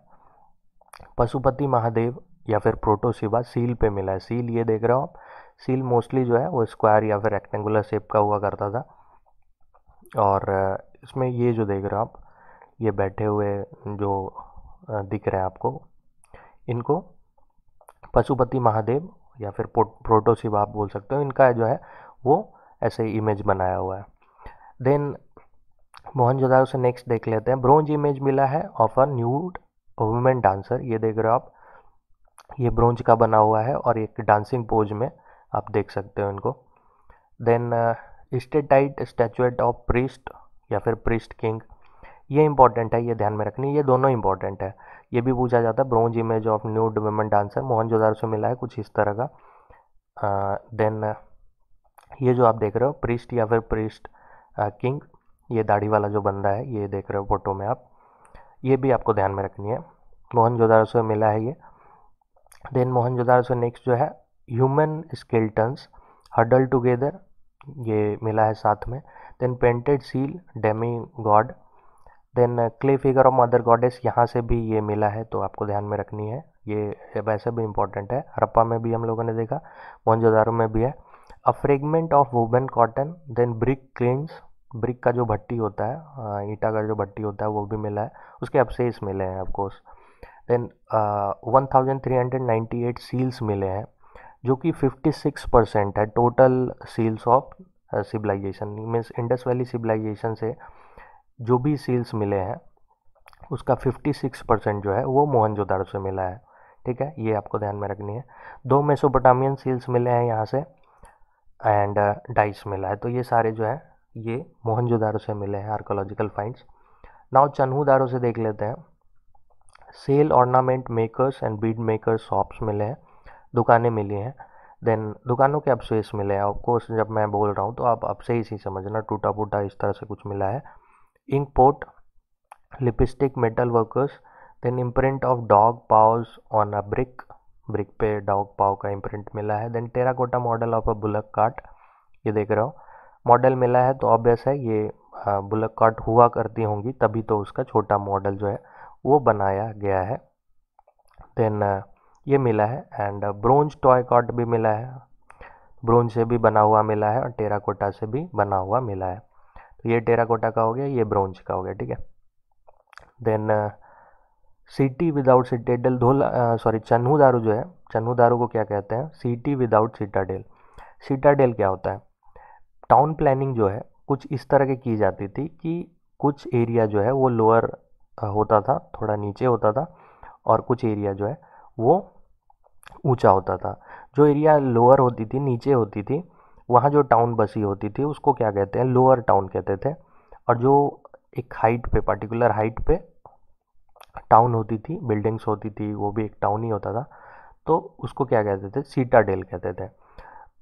पशुपति महादेव या फिर प्रोटोसिवा सील पे मिला है सील ये देख रहे हो आप सील मोस्टली जो है वो स्क्वायर या फिर रेक्टेंगुलर शेप का हुआ करता था और इसमें ये जो देख रहे हो आप ये बैठे हुए जो दिख रहे हैं आपको इनको पशुपति महादेव या फिर प्रोटोशिव आप बोल सकते हो इनका जो है वो ऐसे इमेज बनाया हुआ है देन मोहन जोदार से नेक्स्ट देख लेते हैं ब्रोंज इमेज मिला है of a nude women dancer ये देख रहे हो आप ये ब्रोंज का बना हुआ है और एक डांसिंग पोज में आप देख सकते हो इनको then steatite statuette of priest या फिर प्रिस्ट किंग ये इंपॉर्टेंट है ये ध्यान में रखनी ये दोनों इंपॉर्टेंट है ये भी पूछा जाता है bronze image of nude woman dancer Mohenjodaro से मिला है कुछ इस तरह का देन ये जो आप देख रहे हो प्रिस्ट या फिर प्रिस्ट किंग ये दाढ़ी वाला जो बंदा है ये देख रहे हो फोटो में आप ये भी आपको ध्यान में रखनी है जोदार से मिला है ये देन मोहनजोदारो से नेक्स्ट जो है ह्यूमन स्केल्टन्स हडल टुगेदर ये मिला है साथ में then painted seal demi god then clay figure of mother goddess यहाँ से भी ये मिला है तो आपको ध्यान में रखनी है ये वैसे भी इंपॉर्टेंट है हरप्पा में भी हम लोगों ने देखा मोहनजोदारो में भी है a fragment of woven cotton then brick kilns brick का जो भट्टी होता है uh, ईटा का जो भट्टी होता है वो भी मिला है उसके अवशेष मिले हैं of course then one thousand three hundred ninety eight seals मिले हैं जो कि फिफ्टी सिक्स परसेंट है total seals of civilisation means Indus valley civilisation से जो भी सील्स मिले हैं उसका 56 परसेंट जो है वो मोहनजोदारो से मिला है ठीक है ये आपको ध्यान में रखनी है दो मेसोपोटामियन सील्स मिले हैं यहाँ से एंड डाइस uh, मिला है तो ये सारे जो है ये मोहनजोदारो से मिले हैं आर्कोलॉजिकल फाइंड्स नाउ चन्हूदारों से देख लेते हैं shell ornament makers and bead makers shops मिले हैं दुकानें मिली हैं देन दुकानों के अवशेष मिले हैं ऑफकोर्स जब मैं बोल रहा हूँ तो आप अब से ही समझना टूटा फूटा इस तरह से कुछ मिला है import lipstick metal workers then imprint of dog paws on a brick brick पे डॉग पाओ का इम्प्रिंट मिला है देन कोटा model of a bullock cart ये देख रहे हो मॉडल मिला है तो ऑब्वियस है ये बुलक हाँ, काट हुआ करती होंगी तभी तो उसका छोटा मॉडल जो है वो बनाया गया है देन ये मिला है एंड ब्रोंज टॉय कॉट भी मिला है ब्रोंज से भी बना हुआ मिला है और टेराकोटा से भी बना हुआ मिला है ये ये टेराकोटा का हो गया ये ब्रॉन्ज का हो गया ठीक है देन सिटी विदाउट सिटाडेल धोल सॉरी चन्हू दारू जो है चन्हू दारू को क्या कहते हैं सिटी विदाउट सिटाडेल सिटाडेल क्या होता है टाउन प्लानिंग जो है कुछ इस तरह के की जाती थी कि कुछ एरिया जो है वो लोअर uh, होता था थोड़ा नीचे होता था और कुछ एरिया जो है वो ऊंचा होता था जो एरिया लोअर होती थी नीचे होती थी वहाँ जो टाउन बसी होती थी उसको क्या कहते हैं लोअर टाउन कहते थे और जो एक हाइट पे पर्टिकुलर हाइट पे टाउन होती थी बिल्डिंग्स होती थी वो भी एक टाउन ही होता था तो उसको क्या कहते थे सीटा डेल कहते थे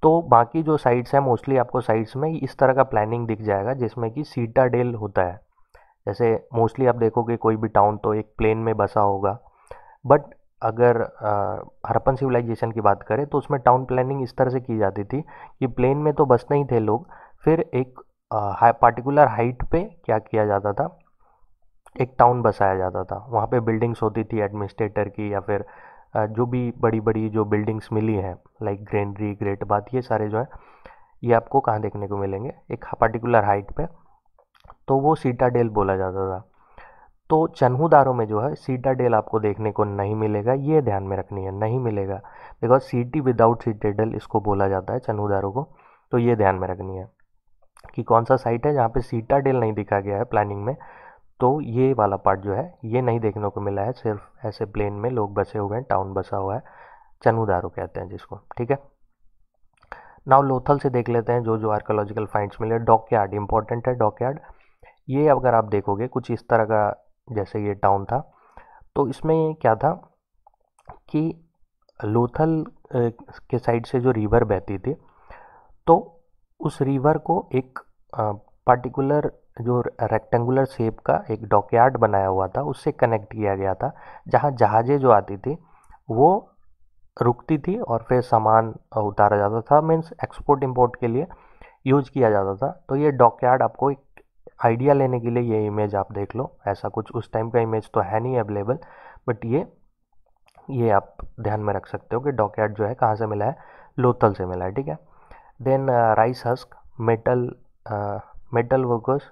तो बाकी जो साइट्स हैं मोस्टली आपको साइट्स में इस तरह का प्लानिंग दिख जाएगा जिसमें कि सीटा डेल होता है जैसे मोस्टली आप देखोगे कोई भी टाउन तो एक प्लेन में बसा होगा बट अगर हरपन सिविलाइजेशन की बात करें तो उसमें टाउन प्लानिंग इस तरह से की जाती थी कि प्लेन में तो बसते ही थे लोग फिर एक हाई पार्टिकुलर हाइट पे क्या किया जाता था एक टाउन बसाया जाता था वहाँ पे बिल्डिंग्स होती थी एडमिनिस्ट्रेटर की या फिर जो भी बड़ी बड़ी जो बिल्डिंग्स मिली हैं लाइक ग्रेनरी ग्रेट बात ये सारे जो हैं ये आपको कहाँ देखने को मिलेंगे एक पार्टिकुलर हाइट पे तो वो सीटाडेल बोला जाता था तो चन्हूदारों में जो है सीटा डेल आपको देखने को नहीं मिलेगा ये ध्यान में रखनी है नहीं मिलेगा बिकॉज सीटी विदाउट डेल इसको बोला जाता है चन्हूदारों को तो ये ध्यान में रखनी है कि कौन सा साइट है जहाँ पे डेल नहीं दिखा गया है प्लानिंग में तो ये वाला पार्ट जो है ये नहीं देखने को मिला है सिर्फ ऐसे प्लेन में लोग बसे हुए हैं टाउन बसा हुआ है चन्हूदारों कहते हैं जिसको ठीक है नाउ लोथल से देख लेते हैं जो जो आर्कोलॉजिकल फाइंड्स मिले dockyard important dockyard यार्ड ये अगर आप देखोगे कुछ इस तरह का जैसे ये टाउन था तो इसमें क्या था कि लोथल के साइड से जो रिवर बहती थी तो उस रिवर को एक पर्टिकुलर जो रेक्टेंगुलर शेप का एक डॉकयार्ड बनाया हुआ था उससे कनेक्ट किया गया था जहाँ जहाज़ें जो आती थी वो रुकती थी और फिर सामान उतारा जाता था मीन्स एक्सपोर्ट इंपोर्ट के लिए यूज किया जाता था तो ये डॉकयार्ड आपको एक आइडिया लेने के लिए ये इमेज आप देख लो ऐसा कुछ उस टाइम का इमेज तो है नहीं अवेलेबल बट ये ये आप ध्यान में रख सकते हो कि डॉकयार्ड जो है कहाँ से मिला है लोथल से मिला है ठीक है then rice husk metal metal workers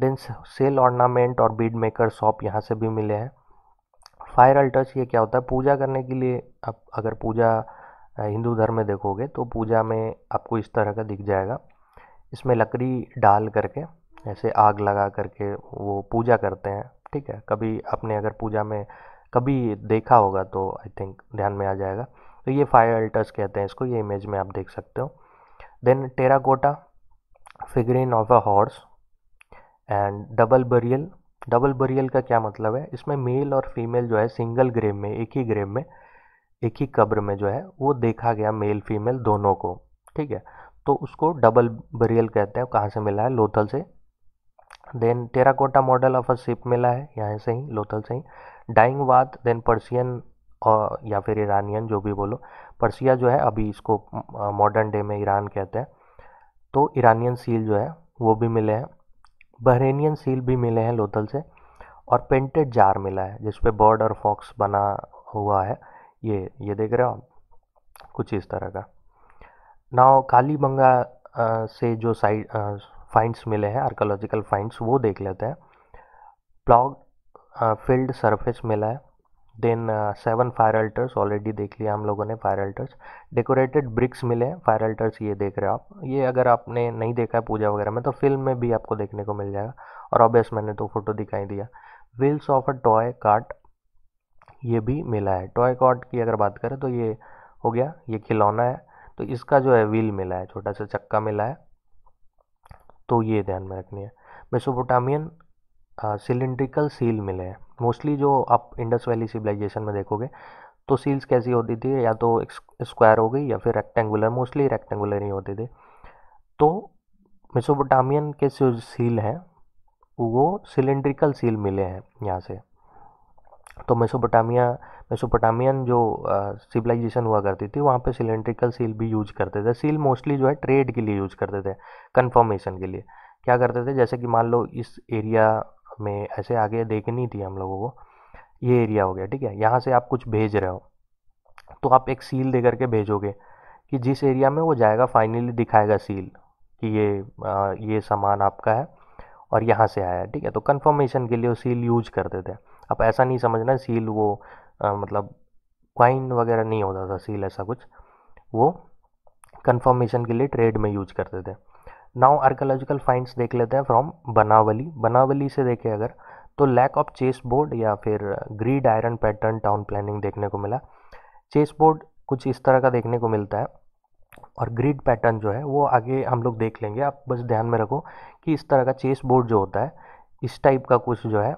then shell ornament और बीड मेकर शॉप यहाँ से भी मिले हैं फायर अल्टर्स ये क्या होता है पूजा करने के लिए आप अगर पूजा uh, हिंदू धर्म में देखोगे तो पूजा में आपको इस तरह का दिख जाएगा इसमें लकड़ी डाल करके जैसे आग लगा करके वो पूजा करते हैं ठीक है कभी आपने अगर पूजा में कभी देखा होगा तो आई थिंक ध्यान में आ जाएगा तो ये फायर अल्टर्स कहते हैं इसको ये इमेज में आप देख सकते हो then terracotta figurine of a horse and double burial double burial का क्या मतलब है इसमें मेल और फीमेल जो है सिंगल ग्रेव में एक ही ग्रेव में एक ही कब्र में जो है वो देखा गया मेल फीमेल दोनों को ठीक है तो उसको डबल बरियल कहते हैं कहाँ से मिला है लोथल से then terracotta model of a ship मिला है यहाँ से ही लोथल से ही डाइंग वाद देन पर्सियन और या फिर ईरानियन जो भी बोलो पर्सिया जो है अभी इसको मॉडर्न डे में ईरान कहते हैं तो ईरानियन सील जो है वो भी मिले हैं बहरेनियन सील भी मिले हैं लोथल से और पेंटेड जार मिला है जिसपे बर्ड और फॉक्स बना हुआ है ये ये देख रहे हो आप कुछ इस तरह का नाव बंगा से जो साइड फाइंड्स मिले हैं आर्कोलॉजिकल फाइंड्स वो देख लेते हैं प्लॉग फील्ड सरफेस मिला है then seven fire altars already देख लिया हम लोगों ने फायर अल्टर्स डेकोरेटेड ब्रिक्स मिले हैं फायर अल्टर्स ये देख रहे हो आप ये अगर आपने नहीं देखा है पूजा वगैरह में तो फिल्म में भी आपको देखने को मिल जाएगा और ऑबियस मैंने तो फोटो दिखाई दिया wheels of a toy cart ये भी मिला है टॉय कार्ट की अगर बात करें तो ये हो गया ये खिलौना है तो इसका जो है व्हील मिला है छोटा सा चक्का मिला है तो ये ध्यान में रखनी है मेसोपोटामियन सिलेंड्रिकल सील मिले हैं मोस्टली जो आप इंडस वैली सिविलाइजेशन में देखोगे तो सील्स कैसी होती थी या तो स्क्वायर हो गई या फिर रेक्टेंगुलर मोस्टली रेक्टेंगुलर ही होते थे तो मेसोपोटामियन के जो सील हैं वो सिलेंड्रिकल सील मिले हैं यहाँ से तो मेसोपोटामिया मेसोपोटामियन जो सिविलाइजेशन हुआ करती थी वहाँ पे सिलेंड्रिकल सील भी यूज करते थे सील मोस्टली जो है ट्रेड के लिए यूज करते थे कन्फर्मेशन के लिए क्या करते थे जैसे कि मान लो इस एरिया में ऐसे आगे देखनी थी हम लोगों को ये एरिया हो गया ठीक है यहाँ से आप कुछ भेज रहे हो तो आप एक सील दे करके भेजोगे कि जिस एरिया में वो जाएगा फाइनली दिखाएगा सील कि ये आ, ये सामान आपका है और यहाँ से आया है ठीक है तो कंफर्मेशन के लिए वो सील यूज करते थे अब ऐसा नहीं समझना सील वो मतलब क्वाइन वगैरह नहीं होता था सील ऐसा कुछ वो कंफर्मेशन के लिए ट्रेड में यूज करते थे नाउ आर्कोलॉजिकल फाइंड्स देख लेते हैं फ्रॉम बनावली बनावली से देखें अगर तो लैक ऑफ चेस बोर्ड या फिर grid iron pattern town planning देखने को मिला चेस बोर्ड कुछ इस तरह का देखने को मिलता है और ग्रिड पैटर्न जो है वो आगे हम लोग देख लेंगे आप बस ध्यान में रखो कि इस तरह का चेस बोर्ड जो होता है इस टाइप का कुछ जो है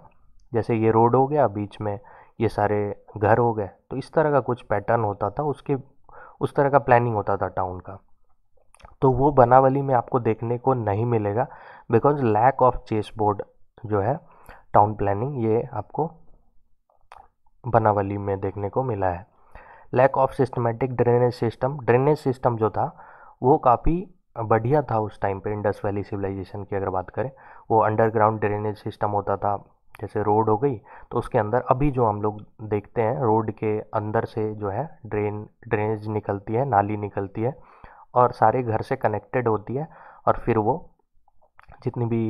जैसे ये रोड हो गया बीच में ये सारे घर हो गए तो इस तरह का कुछ पैटर्न होता था उसके उस तरह का प्लानिंग होता था टाउन का तो वो बनावली में आपको देखने को नहीं मिलेगा because lack of chess board जो है टाउन प्लानिंग ये आपको बनावली में देखने को मिला है lack of systematic drainage system drainage system जो था वो काफ़ी बढ़िया था उस टाइम पे इंडस वैली सिविलाइजेशन की अगर बात करें वो अंडरग्राउंड ड्रेनेज सिस्टम होता था जैसे रोड हो गई तो उसके अंदर अभी जो हम लोग देखते हैं रोड के अंदर से जो है ड्रेन ड्रेनेज निकलती है नाली निकलती है और सारे घर से कनेक्टेड होती है और फिर वो जितनी भी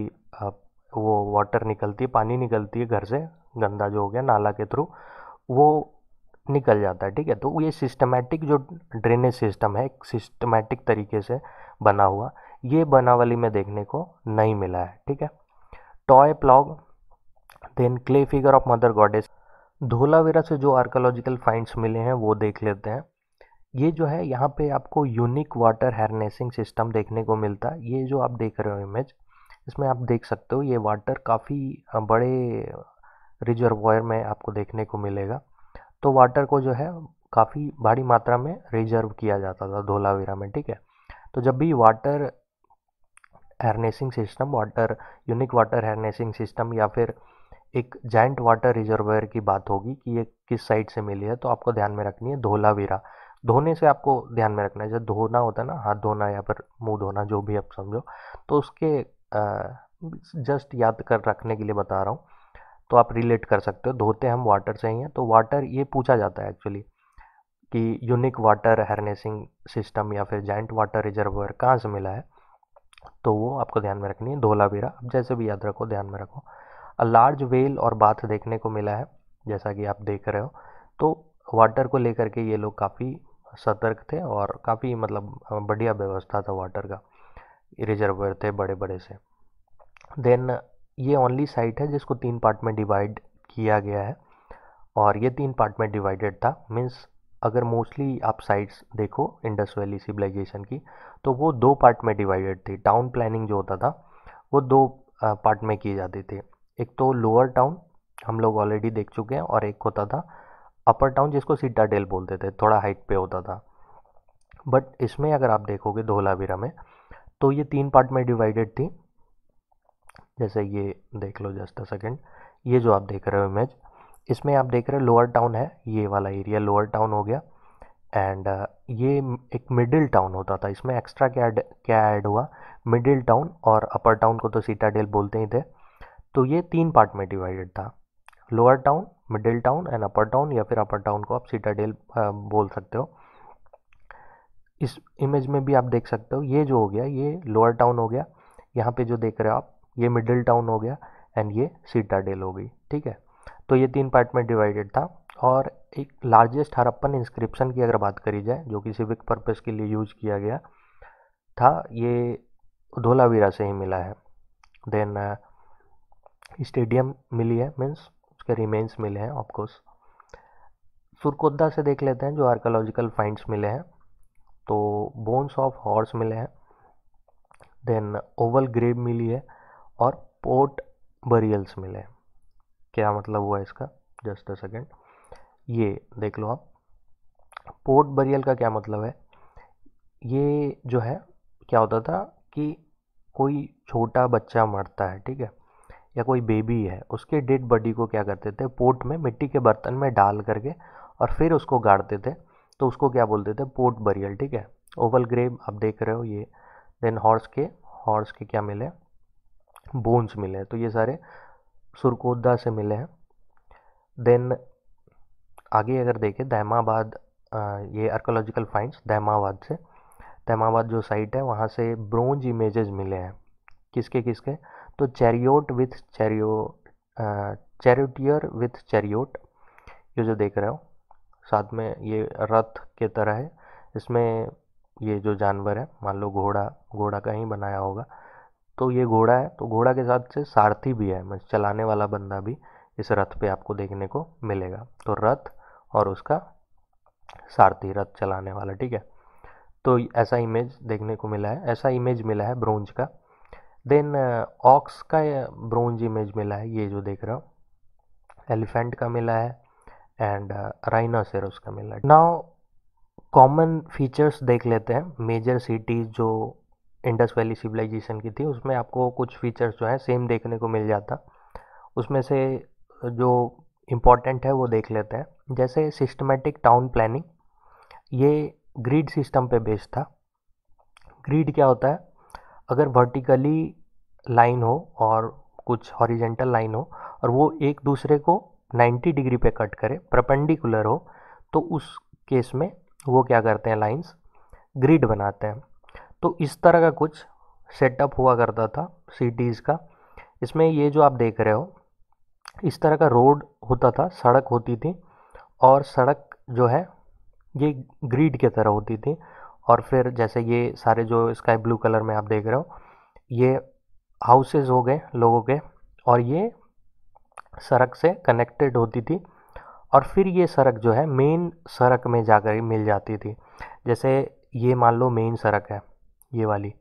वो वाटर निकलती है पानी निकलती है घर से गंदा जो हो गया नाला के थ्रू वो निकल जाता है ठीक है तो ये सिस्टमेटिक जो ड्रेनेज सिस्टम है एक सिस्टमेटिक तरीके से बना हुआ ये बनावली में देखने को नहीं मिला है ठीक है toy plough then clay figure of mother goddess Dholavira से जो आर्कोलॉजिकल फाइंड्स मिले हैं वो देख लेते हैं ये जो है यहाँ पे आपको यूनिक वाटर हैरनेसिंग सिस्टम देखने को मिलता है ये जो आप देख रहे हो इमेज इसमें आप देख सकते हो ये वाटर काफ़ी बड़े रिजर्वायर में आपको देखने को मिलेगा तो वाटर को जो है काफ़ी भारी मात्रा में रिजर्व किया जाता था धोलावेरा में ठीक है तो जब भी water harnessing system water unique water harnessing system या फिर एक जाइंट वाटर रिजर्वायर की बात होगी कि ये किस साइड से मिली है तो आपको ध्यान में रखनी है धोलावीरा धोने से आपको ध्यान में रखना है जब धोना होता है ना हाथ धोना या फिर मुंह धोना जो भी आप समझो तो उसके जस्ट याद कर रखने के लिए बता रहा हूँ तो आप रिलेट कर सकते हो धोते हम वाटर से ही हैं तो वाटर ये पूछा जाता है एक्चुअली कि यूनिक वाटर हर्नेसिंग सिस्टम या फिर जाइंट वाटर रिजर्वर कहाँ से मिला है तो वो आपको ध्यान में रखनी है धोलावीरा अब जैसे भी याद रखो ध्यान में रखो अ लार्ज वेल और बाथ देखने को मिला है जैसा कि आप देख रहे हो तो वाटर को लेकर के ये लोग काफ़ी सतर्क थे और काफ़ी मतलब बढ़िया व्यवस्था था वाटर का रिजर्वर थे बड़े बड़े से देन ये ओनली साइट है जिसको तीन पार्ट में डिवाइड किया गया है और ये तीन पार्ट में डिवाइडेड था मीन्स अगर मोस्टली आप साइट्स देखो इंडस वैली सिविलाइजेशन की तो वो दो पार्ट में डिवाइडेड थी टाउन प्लानिंग जो होता था वो दो पार्ट में की जाती थी एक तो लोअर टाउन हम लोग ऑलरेडी देख चुके हैं और एक होता था अपर टाउन जिसको डेल बोलते थे थोड़ा हाइट पे होता था बट इसमें अगर आप देखोगे धोलावीरा में तो ये तीन पार्ट में डिवाइडेड थी जैसे ये देख लो जस्ट अ सेकेंड ये जो आप देख रहे हो इमेज इसमें आप देख रहे हो लोअर टाउन है ये वाला एरिया लोअर टाउन हो गया एंड uh, ये एक मिडिल टाउन होता था इसमें एक्स्ट्रा क्या क्या ऐड हुआ मिडिल टाउन और अपर टाउन को तो सीटाडेल बोलते ही थे तो ये तीन पार्ट में डिवाइडेड था lower town middle town and upper town या फिर अपर टाउन को आप सीटाडेल बोल सकते हो इस इमेज में भी आप देख सकते हो ये जो हो गया ये लोअर टाउन हो गया यहाँ पे जो देख रहे हो आप ये मिडिल टाउन हो गया एंड ये सीटाडेल हो गई ठीक है तो ये तीन पार्ट में डिवाइडेड था और एक लार्जेस्ट हरप्पन इंस्क्रिप्शन की अगर बात करी जाए जो कि सिविक पर्पज़ के लिए यूज किया गया था ये धोलावीरा से ही मिला है देन स्टेडियम मिली है मीन्स उसके रिमेन्स मिले हैं ऑफकोर्स सुरकोद्दा से देख लेते हैं जो आर्कोलॉजिकल फाइंड्स मिले हैं तो बोन्स ऑफ हॉर्स मिले हैं देन ओवल ग्रेव मिली है और पोर्ट बरियल्स मिले हैं क्या मतलब हुआ इसका जस्ट अ सेकेंड ये देख लो आप पोर्ट बरियल का क्या मतलब है ये जो है क्या होता था कि कोई छोटा बच्चा मरता है ठीक है या कोई बेबी है उसके डेड बॉडी को क्या करते थे पोट में मिट्टी के बर्तन में डाल करके और फिर उसको गाड़ते थे तो उसको क्या बोलते थे पोट बरियल ठीक है ओवल ग्रेव आप देख रहे हो ये देन हॉर्स के हॉर्स के क्या मिले बोन्स मिले तो ये सारे सुरकोदा से मिले हैं देन आगे अगर देखें दैमाबाद ये आर्कोलॉजिकल फाइंड्स दैमाबाद से दैमाबाद जो साइट है वहाँ से ब्रोंज इमेजेस मिले हैं किसके किसके तो chariot with chariot charioteer with chariot ये जो देख रहे हो साथ में ये रथ के तरह है इसमें ये जो जानवर है मान लो घोड़ा घोड़ा का ही बनाया होगा तो ये घोड़ा है तो घोड़ा के साथ से सारथी भी है मतलब चलाने वाला बंदा भी इस रथ पे आपको देखने को मिलेगा तो रथ और उसका सारथी रथ चलाने वाला ठीक है तो ऐसा इमेज देखने को मिला है ऐसा इमेज मिला है ब्रोंज का देन ऑक्स uh, का ब्रोंज uh, इमेज मिला है ये जो देख रहे हो एलिफेंट का मिला है एंड राइनासेरोस uh, का मिला है नाउ कॉमन फीचर्स देख लेते हैं मेजर सिटीज़ जो इंडस वैली सिविलाइजेशन की थी उसमें आपको कुछ फीचर्स जो हैं सेम देखने को मिल जाता उसमें से जो इम्पॉर्टेंट है वो देख लेते हैं जैसे सिस्टमेटिक टाउन प्लानिंग ये ग्रीड सिस्टम पे बेस्ड था ग्रीड क्या होता है अगर वर्टिकली लाइन हो और कुछ हॉरिजेंटल लाइन हो और वो एक दूसरे को 90 डिग्री पे कट करे प्रपेंडिकुलर हो तो उस केस में वो क्या करते हैं लाइंस ग्रिड बनाते हैं तो इस तरह का कुछ सेटअप हुआ करता था सिटीज़ का इसमें ये जो आप देख रहे हो इस तरह का रोड होता था सड़क होती थी और सड़क जो है ये ग्रीड की तरह होती थी और फिर जैसे ये सारे जो स्काई ब्लू कलर में आप देख रहे हो ये हाउसेज हो गए लोगों के और ये सड़क से कनेक्टेड होती थी और फिर ये सड़क जो है मेन सड़क में जाकर मिल जाती थी जैसे ये मान लो मेन सड़क है ये वाली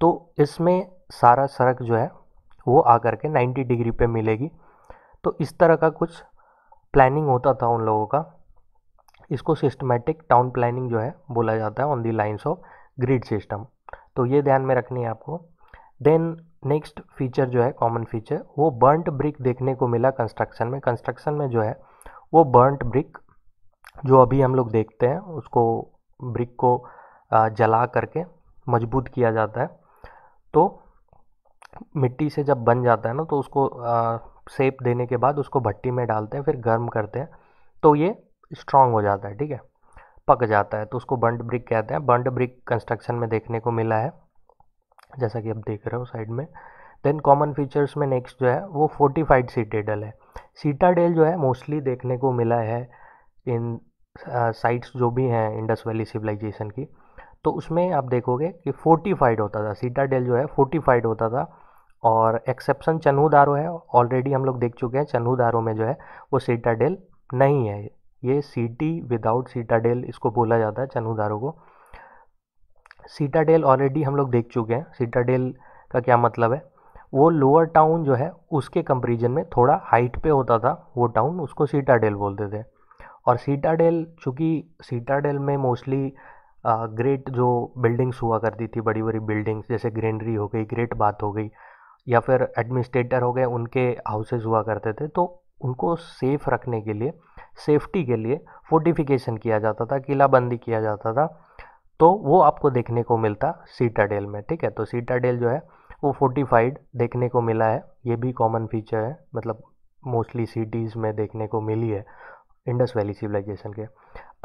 तो इसमें सारा सड़क जो है वो आकर के 90 डिग्री पे मिलेगी तो इस तरह का कुछ प्लानिंग होता था उन लोगों का इसको सिस्टमेटिक टाउन प्लानिंग जो है बोला जाता है on the lines of grid system तो ये ध्यान में रखनी है आपको देन नेक्स्ट फीचर जो है कॉमन फीचर वो बर्नट ब्रिक देखने को मिला कंस्ट्रक्शन में कंस्ट्रक्शन में जो है वो बर्नट ब्रिक जो अभी हम लोग देखते हैं उसको ब्रिक को जला करके मजबूत किया जाता है तो मिट्टी से जब बन जाता है ना तो उसको सेप देने के बाद उसको भट्टी में डालते हैं फिर गर्म करते हैं तो ये स्ट्रांग हो जाता है ठीक है पक जाता है तो उसको बंट ब्रिक कहते हैं बंड ब्रिक कंस्ट्रक्शन में देखने को मिला है जैसा कि आप देख रहे हो साइड में देन कॉमन फीचर्स में नेक्स्ट जो है वो फोर्टिफाइड सीटेडल है सीटाडेल जो है मोस्टली देखने को मिला है इन साइट्स uh, जो भी हैं इंडस वैली सिविलाइजेशन की तो उसमें आप देखोगे कि फोर्टिफाइड होता था सीटाडेल जो है फोर्टिफाइड होता था और एक्सेप्शन चनहूदारो है ऑलरेडी हम लोग देख चुके हैं चनहूदारो में जो है वो सीटाडेल नहीं है ये सिटी विदाउट सीटाडेल इसको बोला जाता है चनहूदारो को सीटाडेल ऑलरेडी हम लोग देख चुके हैं सीटाडेल का क्या मतलब है वो लोअर टाउन जो है उसके कंपेरिजन में थोड़ा हाइट पे होता था वो टाउन उसको सीटाडेल बोलते थे और सीटाडेल चूँकि सीटाडेल में मोस्टली ग्रेट जो बिल्डिंग्स हुआ करती थी बड़ी बड़ी बिल्डिंग्स जैसे ग्रीनरी हो गई ग्रेट बात हो गई या फिर एडमिनिस्ट्रेटर हो गए उनके हाउसेज हुआ करते थे तो उनको सेफ़ रखने के लिए सेफ्टी के लिए फोर्टिफिकेशन किया जाता था किलाबंदी किया जाता था तो वो आपको देखने को मिलता सीटाडेल में ठीक है तो सीटाडेल जो है वो फोर्टिफाइड देखने को मिला है ये भी कॉमन फीचर है मतलब मोस्टली सिटीज़ में देखने को मिली है इंडस वैली सिविलाइजेशन के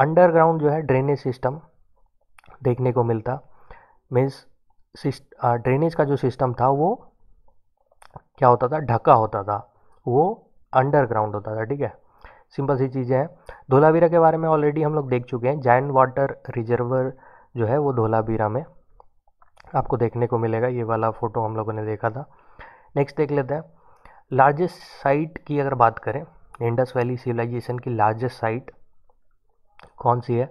अंडरग्राउंड जो है ड्रेनेज सिस्टम देखने को मिलता मीन्स ड्रेनेज का जो सिस्टम था वो क्या होता था ढका होता था वो अंडरग्राउंड होता था ठीक है सिंपल सी चीज़ें हैं धोलावीरा के बारे में ऑलरेडी हम लोग देख चुके हैं जैन वाटर रिजर्वर जो है वो धोलाबीरा में आपको देखने को मिलेगा ये वाला फ़ोटो हम लोगों ने देखा था नेक्स्ट देख लेते हैं लार्जेस्ट साइट की अगर बात करें इंडस वैली सिविलाइजेशन की लार्जेस्ट साइट कौन सी है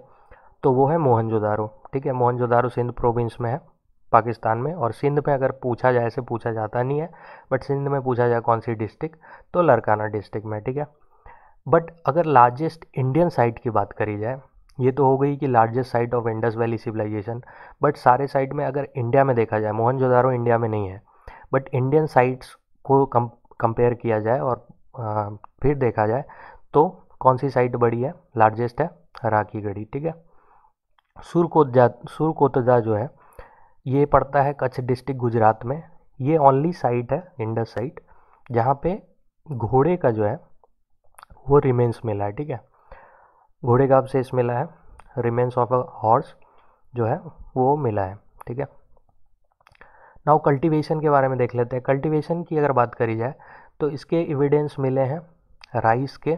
तो वो है मोहनजोदारो ठीक है मोहनजोदारो सिंध प्रोविंस में है पाकिस्तान में और सिंध में अगर पूछा जाए से पूछा जाता नहीं है बट सिंध में पूछा जाए कौन सी डिस्ट्रिक्ट तो लड़काना डिस्ट्रिक्ट में ठीक है बट अगर लार्जेस्ट इंडियन साइट की बात करी जाए ये तो हो गई कि largest site of Indus valley civilisation but सारे साइट में अगर इंडिया में देखा जाए मोहनजोदारो इंडिया में नहीं है बट इंडियन साइट्स को कम कंपेयर किया जाए और आ, फिर देखा जाए तो कौन सी साइट बड़ी है लार्जेस्ट है राखी गढ़ी ठीक है सुरकोतजा सुरकोतजा जो है ये पड़ता है कच्छ डिस्ट्रिक्ट गुजरात में ये ओनली साइट है इंडस साइट जहाँ पे घोड़े का जो है वो रिमेंस मिला है ठीक है घोड़े का अवशेष मिला है रिमेन्स ऑफ अ हॉर्स जो है वो मिला है ठीक है नाउ कल्टीवेशन के बारे में देख लेते हैं कल्टीवेशन की अगर बात करी जाए तो इसके एविडेंस मिले हैं राइस के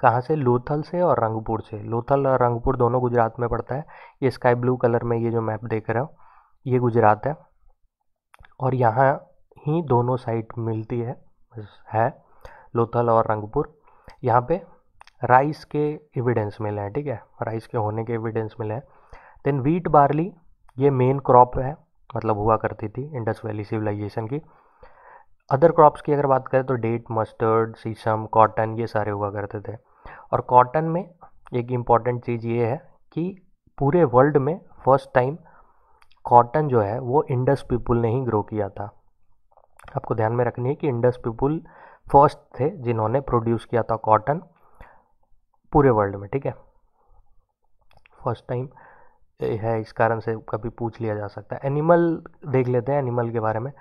कहाँ से लोथल से और रंगपुर से लोथल और रंगपुर दोनों गुजरात में पड़ता है ये स्काई ब्लू कलर में ये जो मैप देख रहे हो ये गुजरात है और यहाँ ही दोनों साइड मिलती है है लोथल और रंगपुर यहाँ पे राइस के एविडेंस मिले हैं ठीक है राइस के होने के एविडेंस मिले हैं देन वीट बार्ली ये मेन क्रॉप है मतलब हुआ करती थी इंडस वैली सिविलाइजेशन की अदर क्रॉप्स की अगर बात करें तो डेट मस्टर्ड सीसम कॉटन ये सारे हुआ करते थे और कॉटन में एक इम्पॉर्टेंट चीज़ ये है कि पूरे वर्ल्ड में फर्स्ट टाइम कॉटन जो है वो इंडस पीपुल ने ही ग्रो किया था आपको ध्यान में रखनी है कि इंडस पीपुल फर्स्ट थे जिन्होंने प्रोड्यूस किया था कॉटन पूरे वर्ल्ड में ठीक है फर्स्ट टाइम है इस कारण से कभी पूछ लिया जा सकता है एनिमल देख लेते हैं एनिमल के बारे में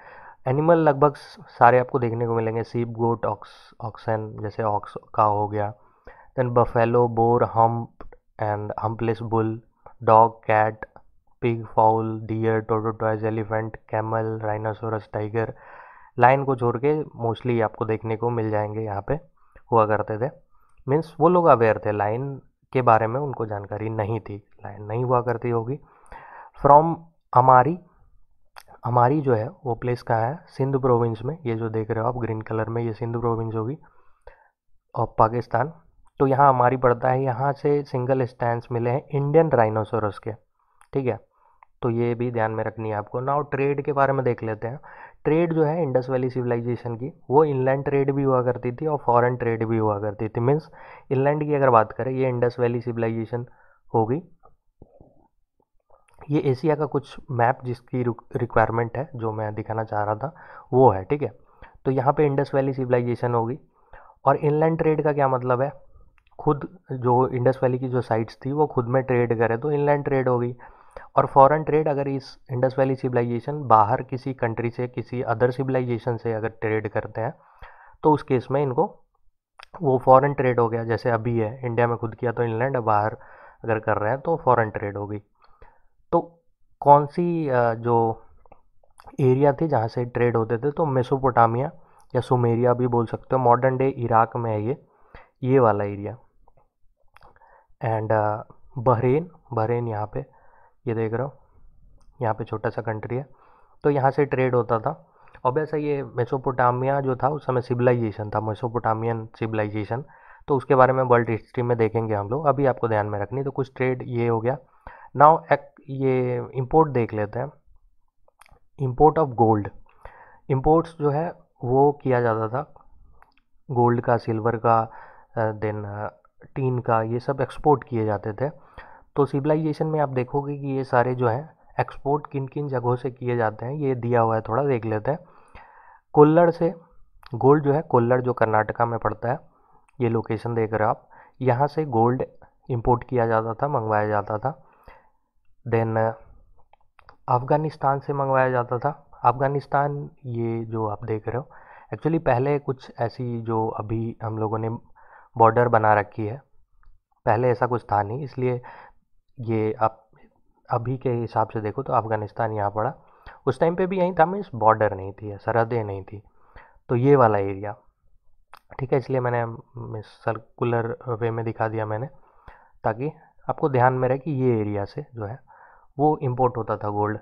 एनिमल लगभग सारे आपको देखने को मिलेंगे सीप गोट ऑक्स ऑक्सन जैसे ऑक्स का हो गया then buffalo boar hump and humpless bull dog cat pig fowl deer tortoise elephant camel rhinoceros tiger lion को छोड़ के मोस्टली आपको देखने को मिल जाएंगे यहाँ पे हुआ करते थे मीन्स वो लोग अवेयर थे लाइन के बारे में उनको जानकारी नहीं थी लाइन नहीं हुआ करती होगी फ्रॉम हमारी हमारी जो है वो प्लेस कहाँ है सिंध प्रोविंस में ये जो देख रहे हो आप ग्रीन कलर में ये सिंध प्रोविंस होगी और पाकिस्तान तो यहाँ हमारी पड़ता है यहाँ से सिंगल स्टैंड मिले हैं इंडियन राइनोसोरस के ठीक है तो ये भी ध्यान में रखनी है आपको नाउ ट्रेड के बारे में देख लेते हैं ट्रेड जो है इंडस वैली सिविलाइजेशन की वो इनलैंड ट्रेड भी हुआ करती थी और फॉरेन ट्रेड भी हुआ करती थी मीन्स इनलैंड की अगर बात करें ये इंडस वैली सिविलाइजेशन होगी ये एशिया का कुछ मैप जिसकी रिक्वायरमेंट है जो मैं दिखाना चाह रहा था वो है ठीक है तो यहाँ पे इंडस वैली सिविलाइजेशन होगी और इनलैंड ट्रेड का क्या मतलब है खुद जो इंडस वैली की जो साइट्स थी वो खुद में ट्रेड करे तो इनलैंड ट्रेड होगी और फॉरेन ट्रेड अगर इस इंडस वैली सिविलाइजेशन बाहर किसी कंट्री से किसी अदर सिविलाइजेशन से अगर ट्रेड करते हैं तो उस केस में इनको वो फॉरेन ट्रेड हो गया जैसे अभी है इंडिया में खुद किया तो इंग्लैंड बाहर अगर कर रहे हैं तो फॉरेन ट्रेड हो गई तो कौन सी जो एरिया थी जहाँ से ट्रेड होते थे तो मेसोपोटामिया या सुमेरिया भी बोल सकते हो मॉडर्न डे इराक में है ये ये वाला एरिया एंड बहरेन बहरेन यहाँ पे ये देख रहे हो यहाँ पे छोटा सा कंट्री है तो यहाँ से ट्रेड होता था अब ऐसा ये मेसोपोटामिया जो था उस समय सिविलाइजेशन था मेसोपोटामियन सिविलाइजेशन तो उसके बारे में वर्ल्ड हिस्ट्री में देखेंगे हम लोग अभी आपको ध्यान में रखनी तो कुछ ट्रेड ये हो गया नाउ एक ये इम्पोर्ट देख लेते हैं इम्पोर्ट ऑफ गोल्ड इम्पोर्ट्स जो है वो किया जाता था गोल्ड का सिल्वर का देन टीन का ये सब एक्सपोर्ट किए जाते थे तो सिविलाइजेशन में आप देखोगे कि ये सारे जो हैं एक्सपोर्ट किन किन जगहों से किए जाते हैं ये दिया हुआ है थोड़ा देख लेते हैं कोल्लड़ से गोल्ड जो है कोल्लड़ जो कर्नाटका में पड़ता है ये लोकेशन देख रहे हो आप यहाँ से गोल्ड इंपोर्ट किया जाता था मंगवाया जाता था देन अफ़गानिस्तान से मंगवाया जाता था अफ़गानिस्तान ये जो आप देख रहे हो एक्चुअली पहले कुछ ऐसी जो अभी हम लोगों ने बॉर्डर बना रखी है पहले ऐसा कुछ था नहीं इसलिए ये आप अभी के हिसाब से देखो तो अफ़गानिस्तान यहाँ पड़ा उस टाइम पे भी यहीं था मीन्स बॉर्डर नहीं थी सरहदें नहीं थी तो ये वाला एरिया ठीक है इसलिए मैंने सर्कुलर वे में दिखा दिया मैंने ताकि आपको ध्यान में रहे कि ये एरिया से जो है वो इम्पोर्ट होता था गोल्ड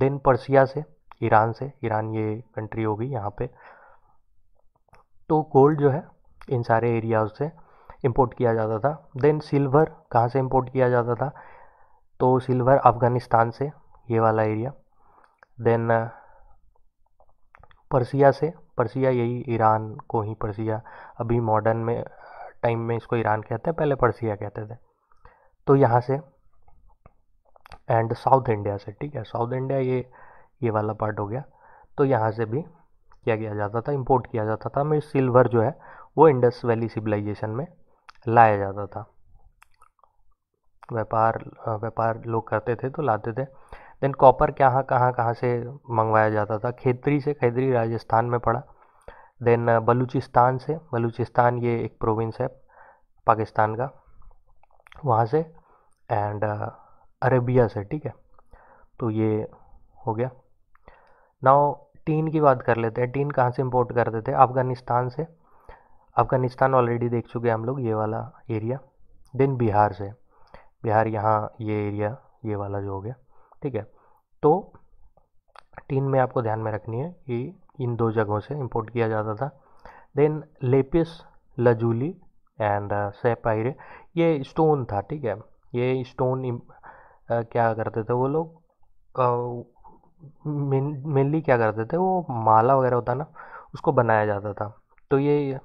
देन पर्सिया से ईरान से ईरान ये कंट्री होगी यहाँ पे तो गोल्ड जो है इन सारे एरियाज से इम्पोर्ट किया जाता था देन सिल्वर कहाँ से इम्पोर्ट किया जाता था तो सिल्वर अफ़गानिस्तान से ये वाला एरिया देन परसिया से पर्सिया यही ईरान को ही पर्सिया अभी मॉडर्न में टाइम में इसको ईरान कहते हैं पहले पर्सिया कहते थे तो यहाँ से एंड साउथ इंडिया से ठीक है साउथ इंडिया ये ये वाला पार्ट हो गया तो यहाँ से भी क्या किया जाता था इंपोर्ट किया जाता था मैं सिल्वर जो है वो इंडस वैली सिविलाइजेशन में लाया जाता था व्यापार व्यापार लोग करते थे तो लाते थे देन कॉपर कहाँ कहाँ कहाँ से मंगवाया जाता था खेतरी से खेतरी राजस्थान में पड़ा देन बलूचिस्तान से बलूचिस्तान ये एक प्रोविंस है पाकिस्तान का वहाँ से एंड अरेबिया से ठीक है तो ये हो गया नाउ टीन की बात कर लेते हैं टीन कहाँ से इंपोर्ट करते थे अफ़गानिस्तान से अफ़गानिस्तान ऑलरेडी देख चुके हैं हम लोग ये वाला एरिया देन बिहार से बिहार यहाँ ये एरिया ये वाला जो हो गया ठीक है तो तीन में आपको ध्यान में रखनी है कि इन दो जगहों से इंपोर्ट किया जाता था then lapis lazuli and sapphire ये स्टोन था ठीक है ये स्टोन uh, क्या करते थे वो लोग मेनली uh, क्या करते थे वो माला वगैरह होता ना उसको बनाया जाता था तो ये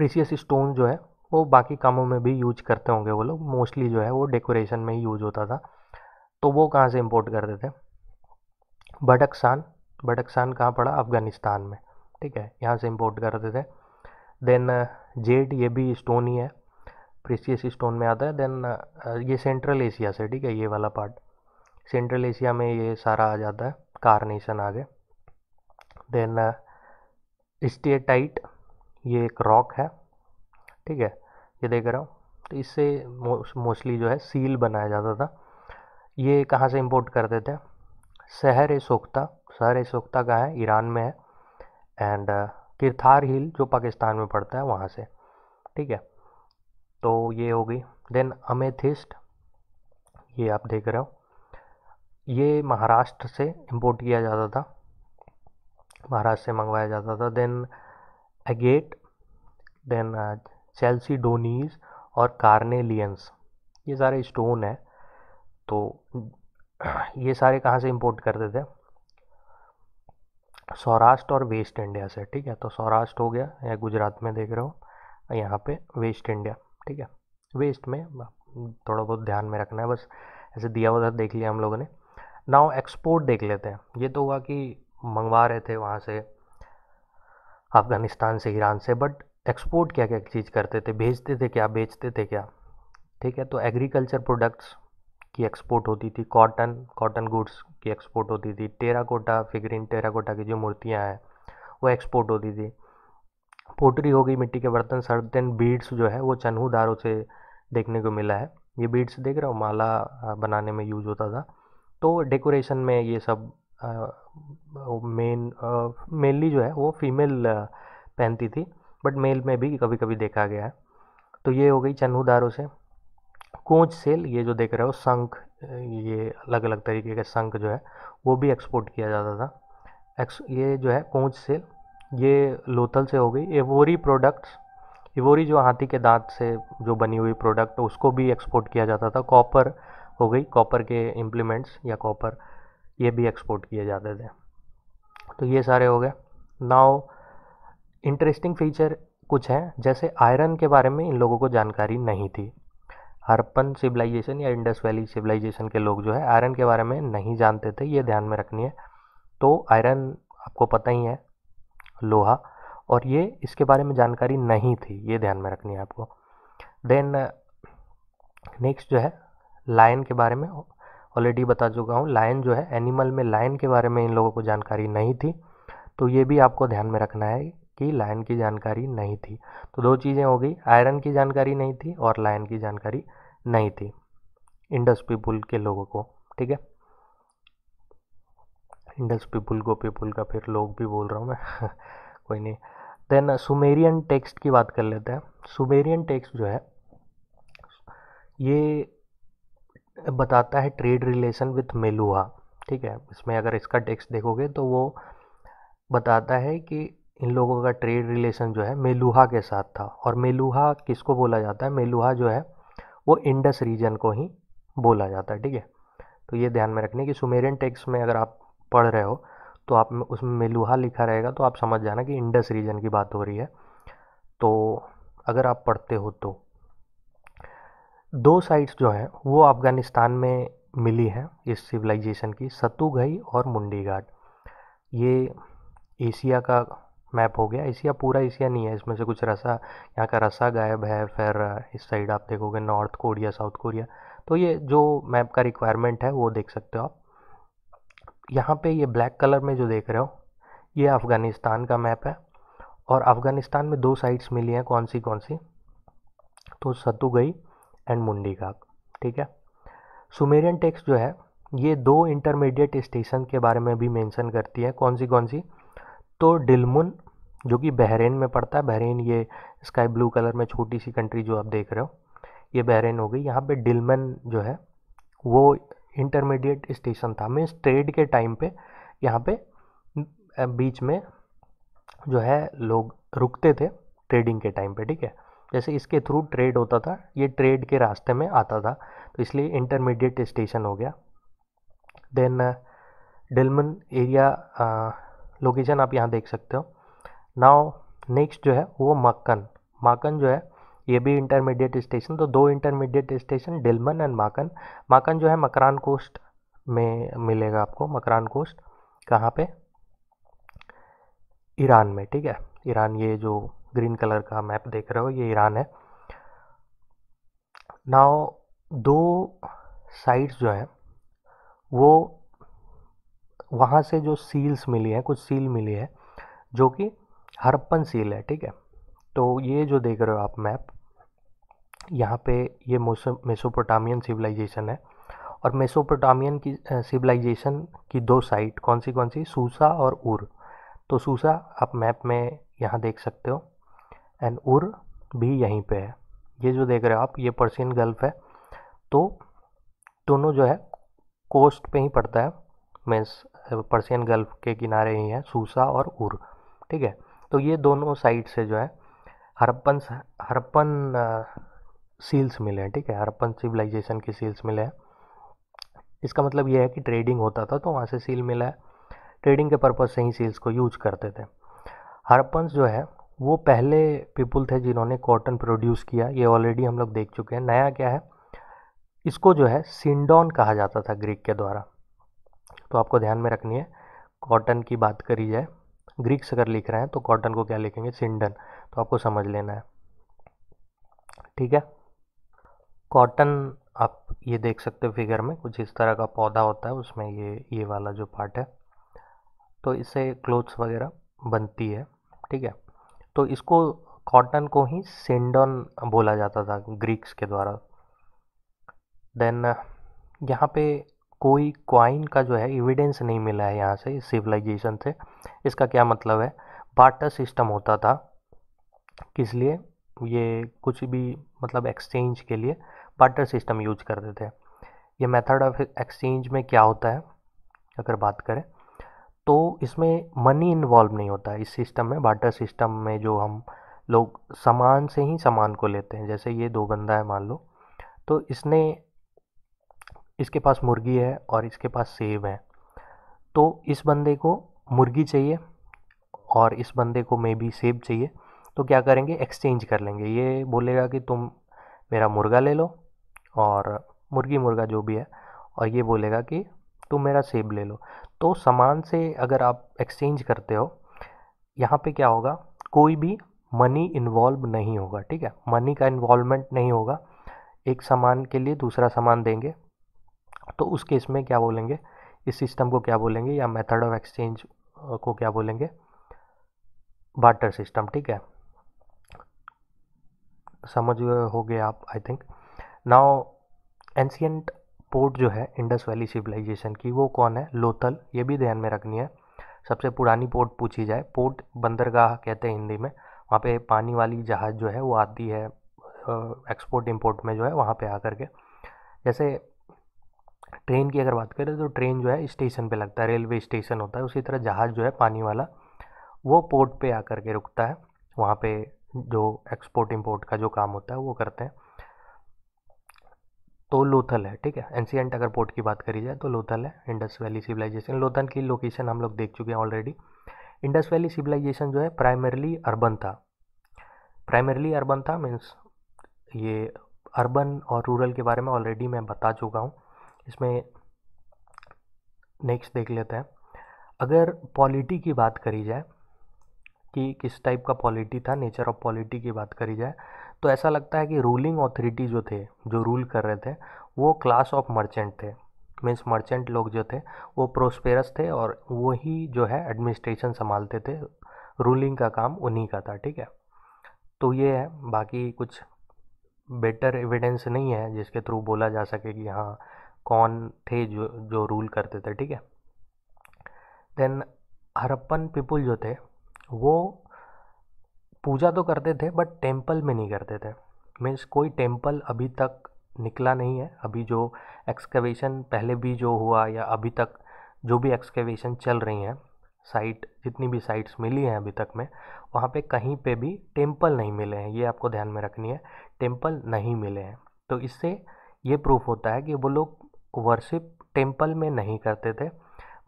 प्रीसियस स्टोन जो है वो बाकी कामों में भी यूज करते होंगे वो लोग मोस्टली जो है वो डेकोरेशन में ही यूज होता था तो वो कहाँ से इम्पोर्ट करते थे बडकसान बडकसान कहाँ पड़ा अफ़गानिस्तान में ठीक है यहाँ से इम्पोर्ट करते थे देन जेड ये भी स्टोन ही है प्रीसियस स्टोन में आता है देन ये सेंट्रल एशिया से ठीक है ये वाला पार्ट सेंट्रल एशिया में ये सारा आ जाता है कारनेशन आगे देन स्टेटाइट ये एक रॉक है ठीक है ये देख रहा हूँ तो इससे मोस्टली जो है सील बनाया जाता था ये कहाँ से इंपोर्ट करते थे शहर ए सोख्ता शहर ए सोख्ता कहाँ है ईरान में है एंड uh, किरथार हिल जो पाकिस्तान में पड़ता है वहाँ से ठीक है तो ये हो गई देन अमेथिस्ट ये आप देख रहे हो ये महाराष्ट्र से इंपोर्ट किया जाता था महाराष्ट्र से मंगवाया जाता था then agate then chalcedonies और कार्नेलियंस ये सारे स्टोन हैं तो ये सारे कहाँ से इंपोर्ट करते थे सौराष्ट्र और वेस्ट इंडिया से ठीक है तो सौराष्ट्र हो गया या गुजरात में देख रहे हो यहाँ पे वेस्ट इंडिया ठीक है वेस्ट में थोड़ा बहुत ध्यान में रखना है बस ऐसे दिया हुआ देख लिया हम लोगों ने नाउ एक्सपोर्ट देख लेते हैं ये तो हुआ कि मंगवा रहे थे वहाँ से अफ़गानिस्तान से ईरान से बट एक्सपोर्ट क्या क्या चीज़ करते थे भेजते थे क्या बेचते थे क्या ठीक है तो एग्रीकल्चर प्रोडक्ट्स की एक्सपोर्ट होती थी कॉटन कॉटन गुड्स की एक्सपोर्ट होती थी टेराकोटा फिगरिन टेराकोटा की जो मूर्तियाँ हैं वो एक्सपोर्ट होती थी पोटरी हो गई मिट्टी के बर्तन सर्दन बीड्स जो है वो चन्हूदारों से देखने को मिला है ये बीड्स देख रहे हो माला बनाने में यूज होता था तो डेकोरेशन में ये सब मेन मेनली जो है वो फीमेल पहनती थी बट मेल में भी कभी कभी देखा गया है तो ये हो गई चन्हूदारों से कोच सेल ये जो देख रहे हो शंख ये अलग अलग तरीके के शंख जो है वो भी एक्सपोर्ट किया जाता था एक्स ये जो है कोच सेल ये लोथल से हो गई एवोरी प्रोडक्ट्स इवोरी जो हाथी के दांत से जो बनी हुई प्रोडक्ट उसको भी एक्सपोर्ट किया जाता था कॉपर हो गई कॉपर के इम्प्लीमेंट्स या कॉपर ये भी एक्सपोर्ट किए जाते थे तो ये सारे हो गए नाउ इंटरेस्टिंग फीचर कुछ हैं जैसे आयरन के बारे में इन लोगों को जानकारी नहीं थी हरपन सिविलाइजेशन या इंडस वैली सिविलाइजेशन के लोग जो है आयरन के बारे में नहीं जानते थे ये ध्यान में रखनी है तो आयरन आपको पता ही है लोहा और ये इसके बारे में जानकारी नहीं थी ये ध्यान में रखनी है आपको देन नेक्स्ट जो है लायन के बारे में ऑलरेडी बता चुका हूँ लाइन जो है एनिमल में लाइन के बारे में इन लोगों को जानकारी नहीं थी तो ये भी आपको ध्यान में रखना है कि लाइन की जानकारी नहीं थी तो दो चीज़ें हो गई आयरन की जानकारी नहीं थी और लाइन की जानकारी नहीं थी इंडस पीपुल के लोगों को ठीक है इंडस पीपुल को पीपुल का फिर लोग भी बोल रहा हूँ मैं कोई नहीं देन सुमेरियन टेक्स्ट की बात कर लेते हैं सुमेरियन टेक्स्ट जो है ये बताता है ट्रेड रिलेशन विथ मेलुआ ठीक है इसमें अगर इसका टेक्स्ट देखोगे तो वो बताता है कि इन लोगों का ट्रेड रिलेशन जो है मेलुहा के साथ था और मेलुहा किसको बोला जाता है मेलुहा जो है वो इंडस रीजन को ही बोला जाता है ठीक है तो ये ध्यान में रखने कि सुमेरियन टेक्स में अगर आप पढ़ रहे हो तो आप उसमें मेलुहा लिखा रहेगा तो आप समझ जाना कि इंडस रीजन की बात हो रही है तो अगर आप पढ़ते हो तो दो साइट्स जो हैं वो अफ़गानिस्तान में मिली हैं इस सिविलाइजेशन की सतुगई और मुंडी घाट ये एशिया का मैप हो गया एशिया पूरा एशिया नहीं है इसमें से कुछ रसा यहाँ का रसा गायब है फिर इस साइड आप देखोगे नॉर्थ कोरिया साउथ कोरिया तो ये जो मैप का रिक्वायरमेंट है वो देख सकते हो आप यहाँ पे ये ब्लैक कलर में जो देख रहे हो ये अफ़गानिस्तान का मैप है और अफ़गानिस्तान में दो साइट्स मिली हैं कौन सी कौन सी तो सतुगई एंड मुंडीघाक ठीक है सुमेरियन टेक्स्ट जो है ये दो इंटरमीडिएट स्टेशन के बारे में भी मेंशन करती है कौन सी कौन सी तो डिलमुन जो कि बहरेन में पड़ता है बहरेन ये स्काई ब्लू कलर में छोटी सी कंट्री जो आप देख रहे हो ये बहरेन हो गई यहाँ पे डिलमन जो है वो इंटरमीडिएट स्टेशन था मीन्स ट्रेड के टाइम पे यहाँ पे बीच में जो है लोग रुकते थे ट्रेडिंग के टाइम पे ठीक है जैसे इसके थ्रू ट्रेड होता था ये ट्रेड के रास्ते में आता था तो इसलिए इंटरमीडिएट स्टेशन हो गया देन डेलमन एरिया लोकेशन आप यहाँ देख सकते हो नाउ नेक्स्ट जो है वो माकन माकन जो है ये भी इंटरमीडिएट स्टेशन तो दो intermediate station Dilmun and Makan Makan जो है मकरान कोस्ट में मिलेगा आपको मकरान कोस्ट कहाँ पे ईरान में ठीक है ईरान ये जो ग्रीन कलर का मैप देख रहे हो ये ईरान है नाउ दो साइड्स जो है वो वहाँ से जो सील्स मिली हैं कुछ सील मिली है जो कि हरप्पन सील है ठीक है तो ये जो देख रहे हो आप मैप यहाँ पे ये मेसोपोटामियन सिविलाइजेशन है और मेसोपोटामियन की सिविलाइजेशन की दो साइट कौन सी कौन सी सूसा और उर तो सूसा आप मैप में यहाँ देख सकते हो एंड उर भी यहीं पे है ये जो देख रहे हो आप ये पर्सियन गल्फ है तो दोनों जो है कोस्ट पे ही पड़ता है मीन्स पर्सियन गल्फ के किनारे ही हैं सूसा और उर ठीक है तो ये दोनों साइड से जो है हरप्पन हरप्पन सील्स मिले हैं ठीक है हरप्पन सिविलाइजेशन के सील्स मिले हैं इसका मतलब ये है कि ट्रेडिंग होता था तो वहाँ से सील मिला है ट्रेडिंग के पर्पज़ से ही सील्स को यूज करते थे हरपन्स जो है वो पहले पीपुल थे जिन्होंने कॉटन प्रोड्यूस किया ये ऑलरेडी हम लोग देख चुके हैं नया क्या है इसको जो है सिंडॉन कहा जाता था ग्रीक के द्वारा तो आपको ध्यान में रखनी है कॉटन की बात करी जाए ग्रीक्स अगर लिख रहे हैं तो कॉटन को क्या लिखेंगे सिंडन तो आपको समझ लेना है ठीक है कॉटन आप ये देख सकते हो फिगर में कुछ इस तरह का पौधा होता है उसमें ये ये वाला जो पार्ट है तो इससे क्लोथ्स वगैरह बनती है ठीक है तो इसको कॉटन को ही सेंडॉन बोला जाता था ग्रीक्स के द्वारा देन यहाँ पे कोई क्वाइन का जो है एविडेंस नहीं मिला है यहाँ से सिविलाइजेशन से इसका क्या मतलब है बाटर सिस्टम होता था किस लिए ये कुछ भी मतलब एक्सचेंज के लिए बाटर सिस्टम यूज करते थे ये मेथड ऑफ एक्सचेंज में क्या होता है अगर बात करें तो इसमें मनी इन्वॉल्व नहीं होता इस सिस्टम में बाटर सिस्टम में जो हम लोग सामान से ही सामान को लेते हैं जैसे ये दो बंदा है मान लो तो इसने इसके पास मुर्गी है और इसके पास सेब है तो इस बंदे को मुर्गी चाहिए और इस बंदे को मे बी सेब चाहिए तो क्या करेंगे एक्सचेंज कर लेंगे ये बोलेगा कि तुम मेरा मुर्गा ले लो और मुर्गी मुर्गा जो भी है और ये बोलेगा कि तुम मेरा सेब ले लो तो सामान से अगर आप एक्सचेंज करते हो यहाँ पे क्या होगा कोई भी मनी इन्वॉल्व नहीं होगा ठीक है मनी का इन्वॉल्वमेंट नहीं होगा एक सामान के लिए दूसरा सामान देंगे तो उस केस में क्या बोलेंगे इस सिस्टम को क्या बोलेंगे या मेथड ऑफ एक्सचेंज को क्या बोलेंगे बाटर सिस्टम ठीक है समझ हो गए आप I think now ancient port जो है इंडस वैली सिविलाइजेशन की वो कौन है लोथल ये भी ध्यान में रखनी है सबसे पुरानी पोर्ट पूछी जाए पोर्ट बंदरगाह कहते हैं हिंदी में वहाँ पे पानी वाली जहाज़ जो है वो आती है एक्सपोर्ट इंपोर्ट में जो है वहाँ पे आकर के जैसे ट्रेन की अगर बात करें तो ट्रेन जो है स्टेशन पे लगता है रेलवे स्टेशन होता है उसी तरह जहाज़ जो है पानी वाला वो पोर्ट पे आकर के रुकता है वहाँ पे जो एक्सपोर्ट इंपोर्ट का जो काम होता है वो करते हैं तो लोथल है ठीक है एंशियंट अगर पोर्ट की बात करी जाए तो लोथल है इंडस वैली सिविलाइजेशन लोथल की लोकेशन हम लोग देख चुके हैं ऑलरेडी इंडस वैली सिविलाइजेशन जो है प्राइमरली अर्बन था प्राइमरली अर्बन था मीन्स ये अर्बन और रूरल के बारे में ऑलरेडी मैं बता चुका हूँ इसमें नेक्स्ट देख लेते हैं अगर पॉलिटी की बात करी जाए कि किस टाइप का पॉलिटी था नेचर ऑफ पॉलिटी की बात करी जाए तो ऐसा लगता है कि रूलिंग अथॉरिटी जो थे जो रूल कर रहे थे वो क्लास ऑफ मर्चेंट थे मीन्स मर्चेंट लोग जो थे वो प्रोस्पेरस थे और वो ही जो है एडमिनिस्ट्रेशन संभालते थे रूलिंग का काम उन्हीं का था ठीक है तो ये है बाकी कुछ बेटर एविडेंस नहीं है जिसके थ्रू बोला जा सके कि हाँ कौन थे जो जो रूल करते थे ठीक है देन हरप्पन पीपुल जो थे वो पूजा तो करते थे बट टेम्पल में नहीं करते थे मीन्स कोई टेम्पल अभी तक निकला नहीं है अभी जो एक्सकवेशन पहले भी जो हुआ या अभी तक जो भी एक्सकवेशन चल रही हैं साइट जितनी भी साइट्स मिली हैं अभी तक में वहाँ पे कहीं पे भी टेम्पल नहीं मिले हैं ये आपको ध्यान में रखनी है टेम्पल नहीं मिले हैं तो इससे ये प्रूफ होता है कि वो लोग वर्शिप टेम्पल में नहीं करते थे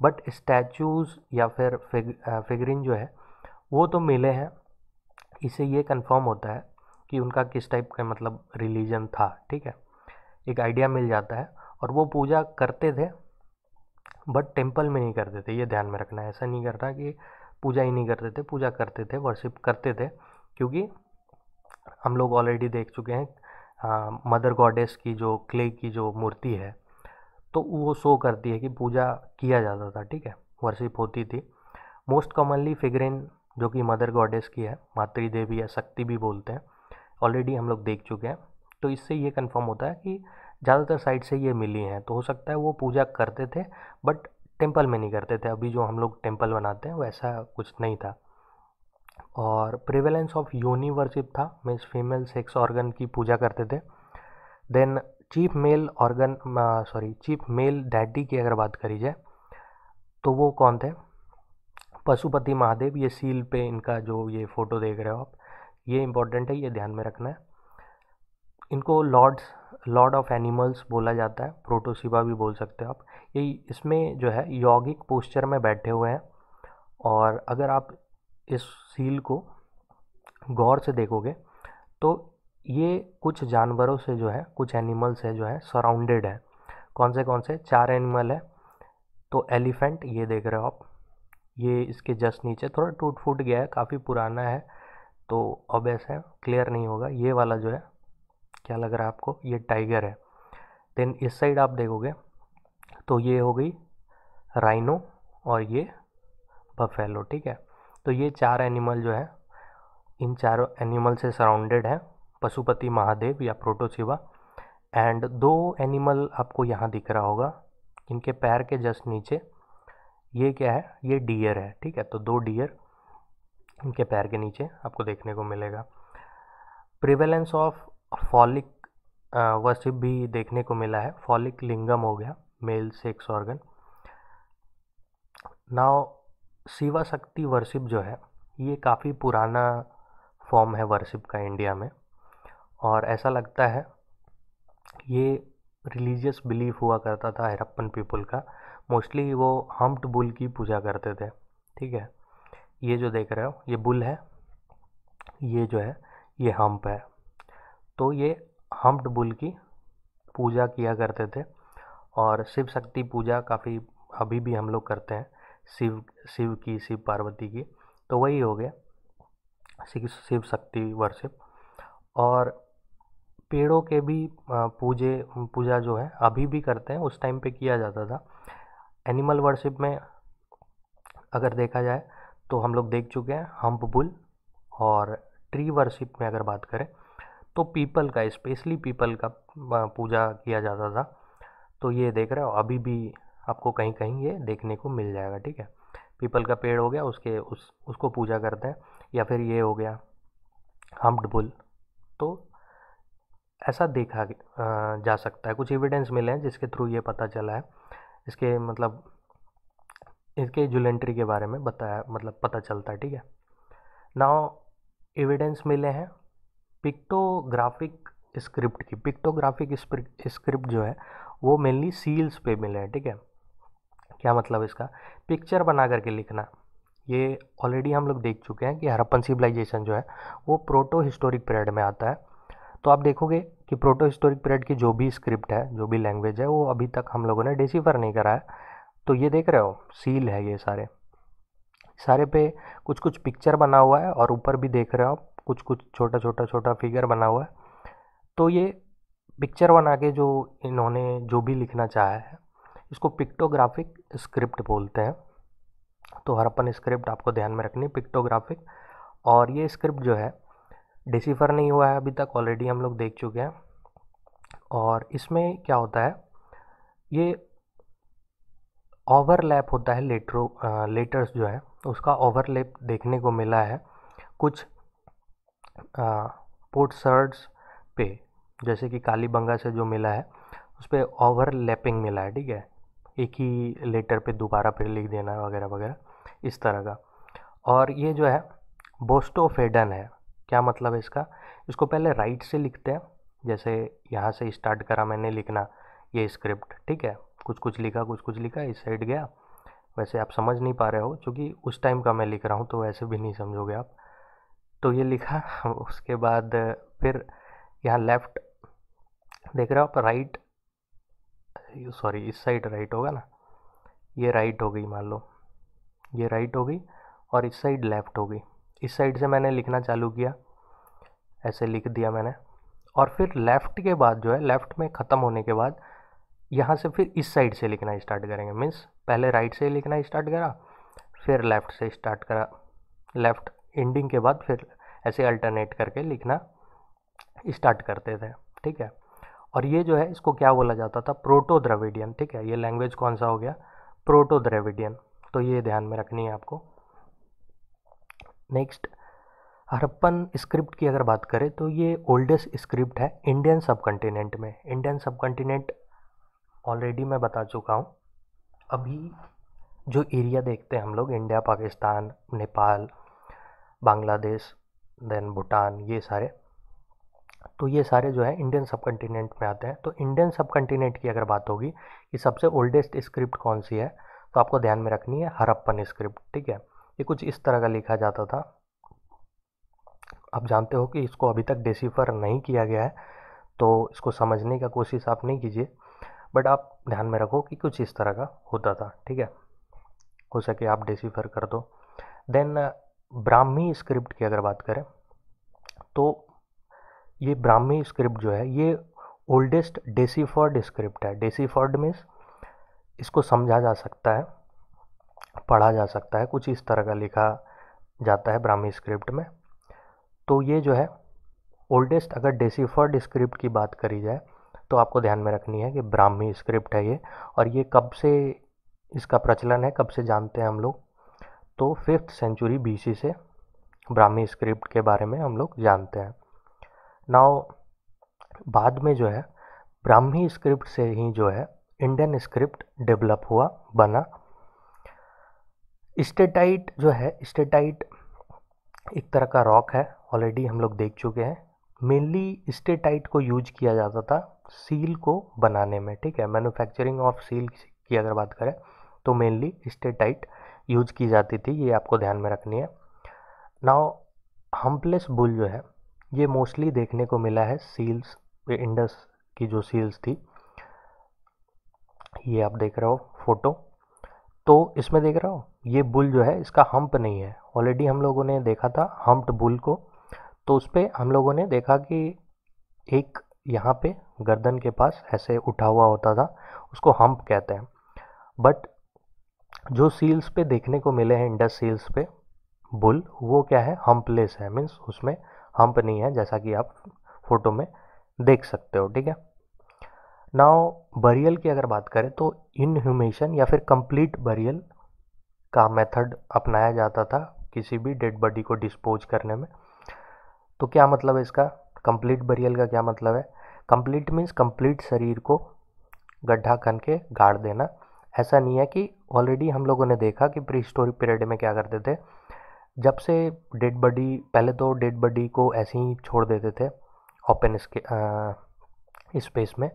बट स्टैचूज़ या फिर फिग फिगरिन जो है वो तो मिले हैं इससे ये कंफर्म होता है कि उनका किस टाइप का मतलब रिलीजन था ठीक है एक आइडिया मिल जाता है और वो पूजा करते थे बट टेम्पल में नहीं करते थे ये ध्यान में रखना है ऐसा नहीं रहा कि पूजा ही नहीं करते थे पूजा करते थे वर्शिप करते थे क्योंकि हम लोग ऑलरेडी देख चुके हैं आ, मदर गॉडेस की जो क्ले की जो मूर्ति है तो वो शो करती है कि पूजा किया जाता था ठीक है वर्शिप होती थी मोस्ट कॉमनली फिगरेन जो कि मदर गॉडेस की है मातृदेवी या शक्ति भी बोलते हैं ऑलरेडी हम लोग देख चुके हैं तो इससे ये कंफर्म होता है कि ज़्यादातर साइड से ये मिली हैं तो हो सकता है वो पूजा करते थे बट टेम्पल में नहीं करते थे अभी जो हम लोग टेम्पल बनाते हैं वैसा कुछ नहीं था और प्रिवेलेंस ऑफ यूनिवर्सिप था मीन्स फीमेल सेक्स ऑर्गन की पूजा करते थे then chief male organ sorry chief male daddy की अगर बात करी जाए तो वो कौन थे पशुपति महादेव ये सील पे इनका जो ये फ़ोटो देख रहे हो आप ये इम्पोर्टेंट है ये ध्यान में रखना है इनको लॉर्ड्स लॉर्ड ऑफ एनिमल्स बोला जाता है प्रोटोसिबा भी बोल सकते हो आप ये इसमें जो है यौगिक पोस्चर में बैठे हुए हैं और अगर आप इस सील को गौर से देखोगे तो ये कुछ जानवरों से जो है कुछ एनिमल्स है जो है सराउंडेड है कौन से कौन से चार एनिमल है तो एलिफेंट ये देख रहे हो आप ये इसके जस्ट नीचे थोड़ा टूट फूट गया है काफ़ी पुराना है तो अब ऐसा क्लियर नहीं होगा ये वाला जो है क्या लग रहा है आपको ये टाइगर है देन इस साइड आप देखोगे तो ये हो गई राइनो और ये बफेलो ठीक है तो ये चार एनिमल जो है इन चारों एनिमल से सराउंडेड है पशुपति महादेव या प्रोटोशिवा एंड दो एनिमल आपको यहाँ दिख रहा होगा इनके पैर के जस्ट नीचे ये क्या है ये डियर है ठीक है तो दो डियर इनके पैर के नीचे आपको देखने को मिलेगा प्रिवेलेंस ऑफ फॉलिक वसिप भी देखने को मिला है फॉलिक लिंगम हो गया male sex organ now Shiva Shakti worship जो है ये काफ़ी पुराना फॉर्म है वर्शिप का इंडिया में और ऐसा लगता है ये रिलीजियस बिलीफ हुआ करता था हरप्पन पीपल का मोस्टली वो हम्प्ड बुल की पूजा करते थे ठीक है ये जो देख रहे हो ये बुल है ये जो है ये हम्प है तो ये हम्प्ड बुल की पूजा किया करते थे और शिव शक्ति पूजा काफ़ी अभी भी हम लोग करते हैं शिव शिव की शिव पार्वती की तो वही हो गया शिव शक्ति वर्षिप और पेड़ों के भी पूजे पूजा जो है अभी भी करते हैं उस टाइम पे किया जाता था एनिमल वर्शिप में अगर देखा जाए तो हम लोग देख चुके हैं हम्प बुल और ट्री वर्शिप में अगर बात करें तो पीपल का स्पेशली पीपल का पूजा किया जाता था तो ये देख रहे हो अभी भी आपको कहीं कहीं ये देखने को मिल जाएगा ठीक है पीपल का पेड़ हो गया उसके उस उसको पूजा करते हैं या फिर ये हो गया हम्प्ड बुल तो ऐसा देखा जा सकता है कुछ एविडेंस मिले हैं जिसके थ्रू ये पता चला है इसके मतलब इसके जुलेंट्री के बारे में बताया मतलब पता चलता है ठीक है नाउ एविडेंस मिले हैं पिक्टोग्राफिक स्क्रिप्ट की पिक्टोग्राफिक स्क्रिप्ट जो है वो मेनली सील्स पे मिले हैं ठीक है क्या मतलब इसका पिक्चर बना करके लिखना ये ऑलरेडी हम लोग देख चुके हैं कि हरप्पन सिविलाइजेशन जो है वो प्रोटो हिस्टोरिक पीरियड में आता है तो आप देखोगे कि प्रोटो हिस्टोरिक पीरियड की जो भी स्क्रिप्ट है जो भी लैंग्वेज है वो अभी तक हम लोगों ने डिसीफर नहीं करा है तो ये देख रहे हो सील है ये सारे सारे पे कुछ कुछ पिक्चर बना हुआ है और ऊपर भी देख रहे हो आप कुछ कुछ छोटा छोटा छोटा फिगर बना हुआ है तो ये पिक्चर बना के जो इन्होंने जो भी लिखना चाहा है इसको पिक्टोग्राफिक स्क्रिप्ट बोलते हैं तो हर अपन स्क्रिप्ट आपको ध्यान में रखनी पिक्टोग्राफिक और ये स्क्रिप्ट जो है डिसीफर नहीं हुआ है अभी तक ऑलरेडी हम लोग देख चुके हैं और इसमें क्या होता है ये ओवरलैप होता है लेटरो लेटर्स जो है उसका ओवरलैप देखने को मिला है कुछ पोर्ट सर्ड्स पे जैसे कि कालीबंगा से जो मिला है उस पर ओवरलैपिंग मिला है ठीक है एक ही लेटर पे दोबारा फिर लिख देना वगैरह वगैरह इस तरह का और ये जो है बोस्टोफेडन है क्या मतलब है इसका इसको पहले राइट से लिखते हैं जैसे यहाँ से स्टार्ट करा मैंने लिखना ये स्क्रिप्ट ठीक है कुछ कुछ लिखा कुछ कुछ लिखा इस साइड गया वैसे आप समझ नहीं पा रहे हो क्योंकि उस टाइम का मैं लिख रहा हूँ तो वैसे भी नहीं समझोगे आप तो ये लिखा उसके बाद फिर यहाँ लेफ़्ट देख रहे हो आप राइट सॉरी इस साइड राइट होगा ना ये राइट हो गई मान लो ये राइट हो गई और इस साइड लेफ़्ट हो गई इस साइड से मैंने लिखना चालू किया ऐसे लिख दिया मैंने और फिर लेफ़्ट के बाद जो है लेफ़्ट में ख़त्म होने के बाद यहाँ से फिर इस साइड से लिखना स्टार्ट करेंगे मीन्स पहले राइट से लिखना स्टार्ट करा फिर लेफ़्ट से स्टार्ट करा लेफ़्ट एंडिंग के बाद फिर ऐसे अल्टरनेट करके लिखना स्टार्ट करते थे ठीक है और ये जो है इसको क्या बोला जाता था प्रोटो द्रविडियन ठीक है ये लैंग्वेज कौन सा हो गया प्रोटो द्रविडियन तो ये ध्यान में रखनी है आपको नेक्स्ट हरप्पन स्क्रिप्ट की अगर बात करें तो ये ओल्डेस्ट स्क्रिप्ट है इंडियन सब कॉन्टिनेंट में इंडियन सब कॉन्टिनेंट ऑलरेडी मैं बता चुका हूँ अभी जो एरिया देखते हैं हम लोग इंडिया पाकिस्तान नेपाल बांग्लादेश देन भूटान ये सारे तो ये सारे जो है इंडियन सब कॉन्टिनेंट में आते हैं तो इंडियन सब कॉन्टिनेंट की अगर बात होगी कि सबसे ओल्डेस्ट स्क्रिप्ट कौन सी है तो आपको ध्यान में रखनी है हरप्पन स्क्रिप्ट ठीक है ये कुछ इस तरह का लिखा जाता था आप जानते हो कि इसको अभी तक डिसिफर नहीं किया गया है तो इसको समझने का कोशिश आप नहीं कीजिए बट आप ध्यान में रखो कि कुछ इस तरह का होता था ठीक है हो सके आप डिसिफर कर दो देन ब्राह्मी स्क्रिप्ट की अगर बात करें तो ये ब्राह्मी स्क्रिप्ट जो है ये ओल्डेस्ट डेसीफर्ड स्क्रिप्ट है डेसीफर्ड मीन्स इसको समझा जा सकता है पढ़ा जा सकता है कुछ इस तरह का लिखा जाता है ब्राह्मी स्क्रिप्ट में तो ये जो है ओल्डेस्ट अगर डेसीफर्ड स्क्रिप्ट की बात करी जाए तो आपको ध्यान में रखनी है कि ब्राह्मी स्क्रिप्ट है ये और ये कब से इसका प्रचलन है कब से जानते हैं हम लोग तो फिफ्थ सेंचुरी बी से ब्राह्मी स्क्रिप्ट के बारे में हम लोग जानते हैं नाउ बाद में जो है ब्राह्मी स्क्रिप्ट से ही जो है इंडियन स्क्रिप्ट डेवलप हुआ बना स्टेटाइट जो है स्टेटाइट एक तरह का रॉक है ऑलरेडी हम लोग देख चुके हैं मेनली स्टेटाइट को यूज किया जाता था सील को बनाने में ठीक है मैन्युफैक्चरिंग ऑफ सील की अगर बात करें तो मेनली स्टेटाइट यूज की जाती थी ये आपको ध्यान में रखनी है नाउ हम्पलेस बुल जो है ये मोस्टली देखने को मिला है सील्स इंडस की जो सील्स थी ये आप देख रहे हो फोटो तो इसमें देख रहे हो ये बुल जो है इसका हम्प नहीं है ऑलरेडी हम लोगों ने देखा था हम्प्ड बुल को तो उस पर हम लोगों ने देखा कि एक यहाँ पे गर्दन के पास ऐसे उठा हुआ होता था उसको हम्प कहते हैं बट जो सील्स पे देखने को मिले हैं इंडस सील्स पे बुल वो क्या है हम्पलेस है मीन्स उसमें हम्प नहीं है जैसा कि आप फोटो में देख सकते हो ठीक है नाउ बरियल की अगर बात करें तो इनह्यूमेशन या फिर कंप्लीट बरियल का मेथड अपनाया जाता था किसी भी डेड बॉडी को डिस्पोज करने में तो क्या मतलब है इसका कंप्लीट बरियल का क्या मतलब है कंप्लीट मीन्स कंप्लीट शरीर को गड्ढा खन के गाड़ देना ऐसा नहीं है कि ऑलरेडी हम लोगों ने देखा कि प्री हिस्टोरिक पीरियड में क्या करते थे जब से डेड बॉडी पहले तो डेड बॉडी को ऐसे ही छोड़ देते थे ओपन स्पेस में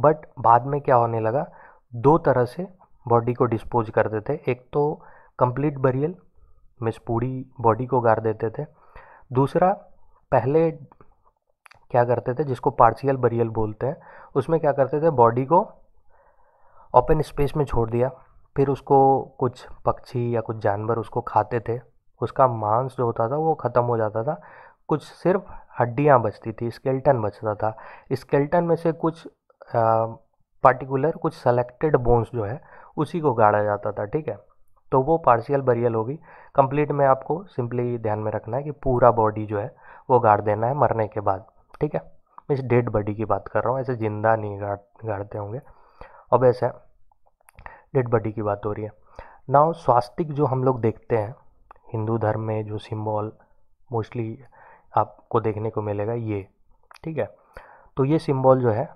बट बाद में क्या होने लगा दो तरह से बॉडी को डिस्पोज करते थे एक तो कंप्लीट बरियल मिस पूरी बॉडी को गाड़ देते थे दूसरा पहले क्या करते थे जिसको पार्शियल बरियल बोलते हैं उसमें क्या करते थे बॉडी को ओपन स्पेस में छोड़ दिया फिर उसको कुछ पक्षी या कुछ जानवर उसको खाते थे उसका मांस जो होता था वो ख़त्म हो जाता था कुछ सिर्फ हड्डियाँ बचती थी स्केल्टन बचता था स्केल्टन में से कुछ पार्टिकुलर कुछ सेलेक्टेड बोन्स जो है उसी को गाड़ा जाता था ठीक है तो वो पार्शियल बरियल होगी कंप्लीट में आपको सिंपली ध्यान में रखना है कि पूरा बॉडी जो है वो गाड़ देना है मरने के बाद ठीक है मैं इस डेड बॉडी की बात कर रहा हूँ ऐसे ज़िंदा नहीं गाड़ गाड़ते होंगे अब ऐसे डेड बॉडी की बात हो रही है नाउ स्वास्तिक जो हम लोग देखते हैं हिंदू धर्म में जो सिम्बॉल मोस्टली आपको देखने को मिलेगा ये ठीक है तो ये सिम्बॉल जो है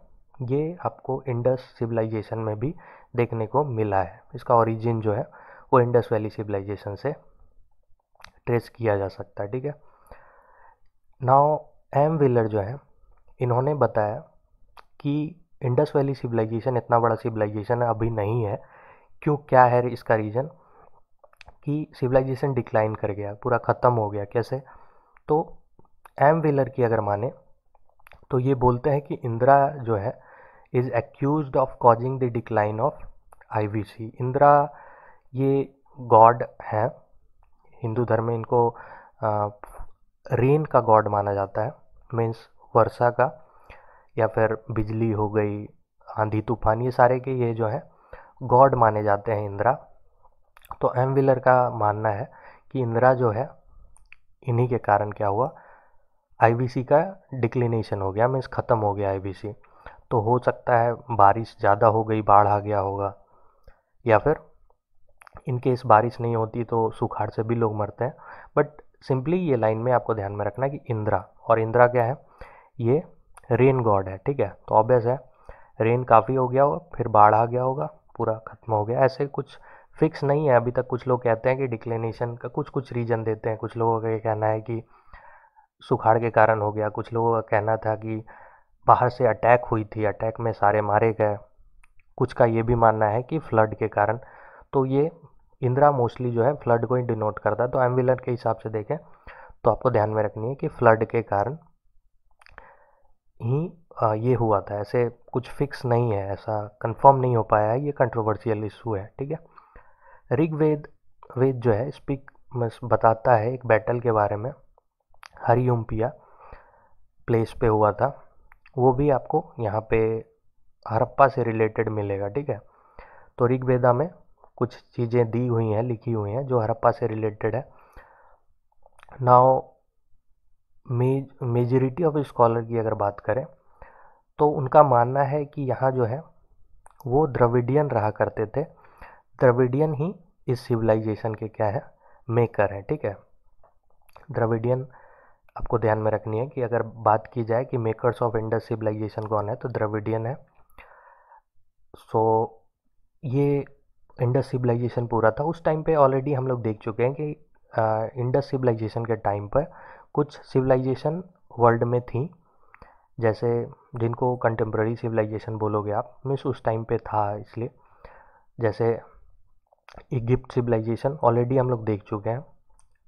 ये आपको इंडस सिविलाइजेशन में भी देखने को मिला है इसका ओरिजिन जो है को इंडस वैली सिविलाइजेशन से ट्रेस किया जा सकता है ठीक है नाउ एम विलर जो है इन्होंने बताया कि इंडस वैली सिविलाइजेशन इतना बड़ा सिविलाइजेशन अभी नहीं है क्यों क्या है इसका रीज़न कि सिविलाइजेशन डिक्लाइन कर गया पूरा ख़त्म हो गया कैसे तो एम विलर की अगर माने तो ये बोलते हैं कि इंदिरा जो है is accused of causing the decline of see Indra ये गॉड है हिंदू धर्म में इनको रेन का गॉड माना जाता है मीन्स वर्षा का या फिर बिजली हो गई आंधी तूफान ये सारे के ये जो है गॉड माने जाते हैं इंदिरा तो एम विलर का मानना है कि इंदिरा जो है इन्हीं के कारण क्या हुआ आईबीसी का डिक्लिनेशन हो गया मीन्स ख़त्म हो गया आईबीसी तो हो सकता है बारिश ज़्यादा हो गई बाढ़ आ गया होगा या फिर इनकेस बारिश नहीं होती तो सुखाड़ से भी लोग मरते हैं बट सिंपली ये लाइन में आपको ध्यान में रखना है कि इंदिरा और इंदिरा क्या है ये रेन गॉड है ठीक है तो ऑब्वियस है रेन काफ़ी हो गया होगा फिर बाढ़ आ गया होगा पूरा ख़त्म हो गया ऐसे कुछ फिक्स नहीं है अभी तक कुछ लोग कहते हैं कि डिक्लेनेशन का कुछ कुछ रीज़न देते हैं कुछ लोगों का ये कहना है कि सुखाड़ के कारण हो गया कुछ लोगों का कहना था कि बाहर से अटैक हुई थी अटैक में सारे मारे गए कुछ का ये भी मानना है कि फ्लड के कारण तो ये इंदिरा मोस्टली जो है फ्लड को ही डिनोट करता है तो एम के हिसाब से देखें तो आपको ध्यान में रखनी है कि फ्लड के कारण ही ये हुआ था ऐसे कुछ फिक्स नहीं है ऐसा कंफर्म नहीं हो पाया है ये कंट्रोवर्शियल इशू है ठीक है ऋग्वेद वेद जो है स्पीक बताता है एक बैटल के बारे में हरिओमपिया प्लेस पे हुआ था वो भी आपको यहाँ पे हरप्पा से रिलेटेड मिलेगा ठीक है तो ऋग्वेदा में कुछ चीज़ें दी हुई हैं लिखी हुई हैं जो हरप्पा से रिलेटेड है नाउ मेजोरिटी ऑफ स्कॉलर की अगर बात करें तो उनका मानना है कि यहाँ जो है वो द्रविडियन रहा करते थे द्रविडियन ही इस सिविलाइजेशन के क्या है मेकर हैं ठीक है द्रविडियन आपको ध्यान में रखनी है कि अगर बात की जाए कि मेकर्स ऑफ इंडस सिविलाइजेशन कौन है तो द्रविडियन है सो so, ये इंडस सिविलाइजेशन पूरा था उस टाइम पे ऑलरेडी हम लोग देख चुके हैं कि इंडस सिविलाइजेशन के टाइम पर कुछ सिविलाइजेशन वर्ल्ड में थी जैसे जिनको कंटेम्प्रेरी सिविलाइजेशन बोलोगे आप मीन्स उस टाइम पे था इसलिए जैसे इगिप्ट सिविलाइजेशन ऑलरेडी हम लोग देख चुके हैं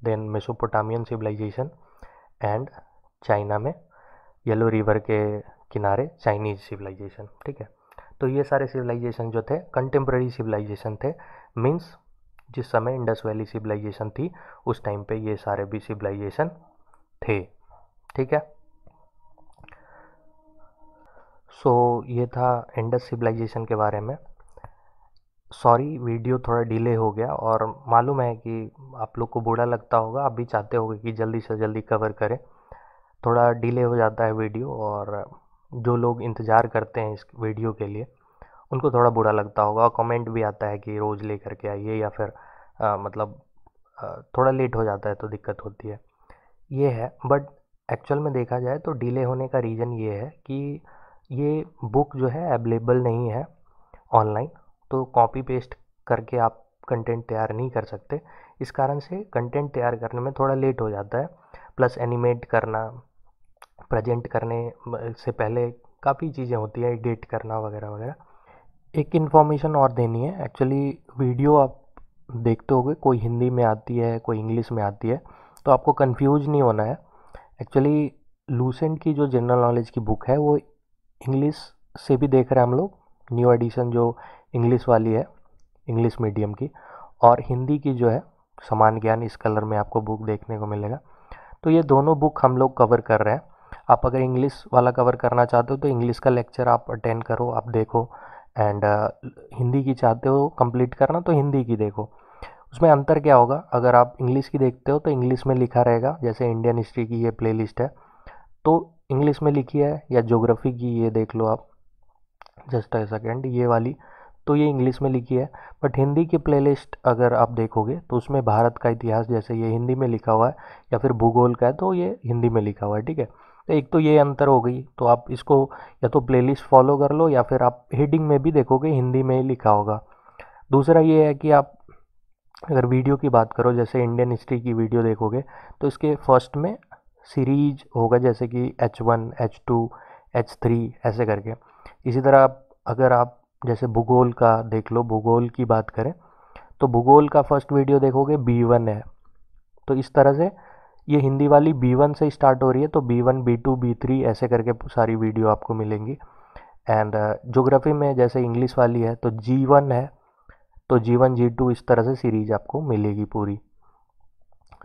then Mesopotamian civilisation and China में येलो रिवर के किनारे चाइनीज सिविलाइजेशन ठीक है तो ये सारे सिविलाइजेशन जो थे कंटेम्प्रेरी सिविलाइजेशन थे मीन्स जिस समय इंडस वैली सिविलाइजेशन थी उस टाइम पे ये सारे भी सिविलाइजेशन थे ठीक है सो so, ये था इंडस सिविलाइजेशन के बारे में सॉरी वीडियो थोड़ा डिले हो गया और मालूम है कि आप लोग को बुरा लगता होगा आप भी चाहते होगे कि जल्दी से जल्दी कवर करें थोड़ा डिले हो जाता है वीडियो और जो लोग इंतज़ार करते हैं इस वीडियो के लिए उनको थोड़ा बुरा लगता होगा और कमेंट भी आता है कि रोज़ ले करके आइए या फिर आ, मतलब आ, थोड़ा लेट हो जाता है तो दिक्कत होती है ये है बट एक्चुअल में देखा जाए तो डिले होने का रीज़न ये है कि ये बुक जो है अवेलेबल नहीं है ऑनलाइन तो कॉपी पेस्ट करके आप कंटेंट तैयार नहीं कर सकते इस कारण से कंटेंट तैयार करने में थोड़ा लेट हो जाता है प्लस एनिमेट करना प्रेजेंट करने से पहले काफ़ी चीज़ें होती है एडिट करना वगैरह वगैरह एक इन्फॉर्मेशन और देनी है एक्चुअली वीडियो आप देखते होगे कोई हिंदी में आती है कोई इंग्लिश में आती है तो आपको कंफ्यूज नहीं होना है एक्चुअली लूसेंट की जो जनरल नॉलेज की बुक है वो इंग्लिश से भी देख रहे हैं हम लोग न्यू एडिशन जो इंग्लिश वाली है इंग्लिश मीडियम की और हिंदी की जो है समान ज्ञान इस कलर में आपको बुक देखने को मिलेगा तो ये दोनों बुक हम लोग कवर कर रहे हैं आप अगर इंग्लिश वाला कवर करना चाहते हो तो इंग्लिश का लेक्चर आप अटेंड करो आप देखो एंड uh, हिंदी की चाहते हो कंप्लीट करना तो हिंदी की देखो उसमें अंतर क्या होगा अगर आप इंग्लिश की देखते हो तो इंग्लिश में लिखा रहेगा जैसे इंडियन हिस्ट्री की ये प्लेलिस्ट है तो इंग्लिश में लिखी है या जोग्राफी की ये देख लो आप जस्ट अ सेकेंड ये वाली तो ये इंग्लिश में लिखी है बट हिंदी की प्लेलिस्ट अगर आप देखोगे तो उसमें भारत का इतिहास जैसे ये हिंदी में लिखा हुआ है या फिर भूगोल का है तो ये हिंदी में लिखा हुआ है ठीक है तो एक तो ये अंतर हो गई तो आप इसको या तो प्लेलिस्ट फॉलो कर लो या फिर आप हेडिंग में भी देखोगे हिंदी में लिखा होगा दूसरा ये है कि आप अगर वीडियो की बात करो जैसे इंडियन हिस्ट्री की वीडियो देखोगे तो इसके फर्स्ट में सीरीज होगा जैसे कि H one H two H three ऐसे करके इसी तरह आप अगर आप जैसे भूगोल का देख लो भूगोल की बात करें तो भूगोल का फर्स्ट वीडियो देखोगे बी वन है तो इस तरह से ये हिंदी वाली बी वन से स्टार्ट हो रही है तो B one B two B three ऐसे करके सारी वीडियो आपको मिलेंगी एंड जोग्राफ़ी uh, में जैसे इंग्लिश वाली है तो जी वन है तो जी वन जी टू इस तरह से सीरीज आपको मिलेगी पूरी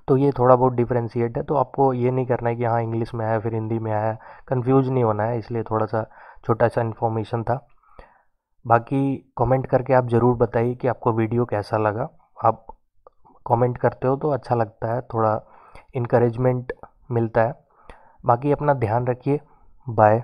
तो ये थोड़ा बहुत डिफ्रेंशिएट है तो आपको ये नहीं करना है कि हाँ इंग्लिश में आया फिर हिंदी में आया कन्फ्यूज नहीं होना है इसलिए थोड़ा सा छोटा सा इन्फॉर्मेशन था बाकी कमेंट करके आप ज़रूर बताइए कि आपको वीडियो कैसा लगा आप कमेंट करते हो तो अच्छा लगता है थोड़ा इनक्रेजमेंट मिलता है बाकी अपना ध्यान रखिए बाय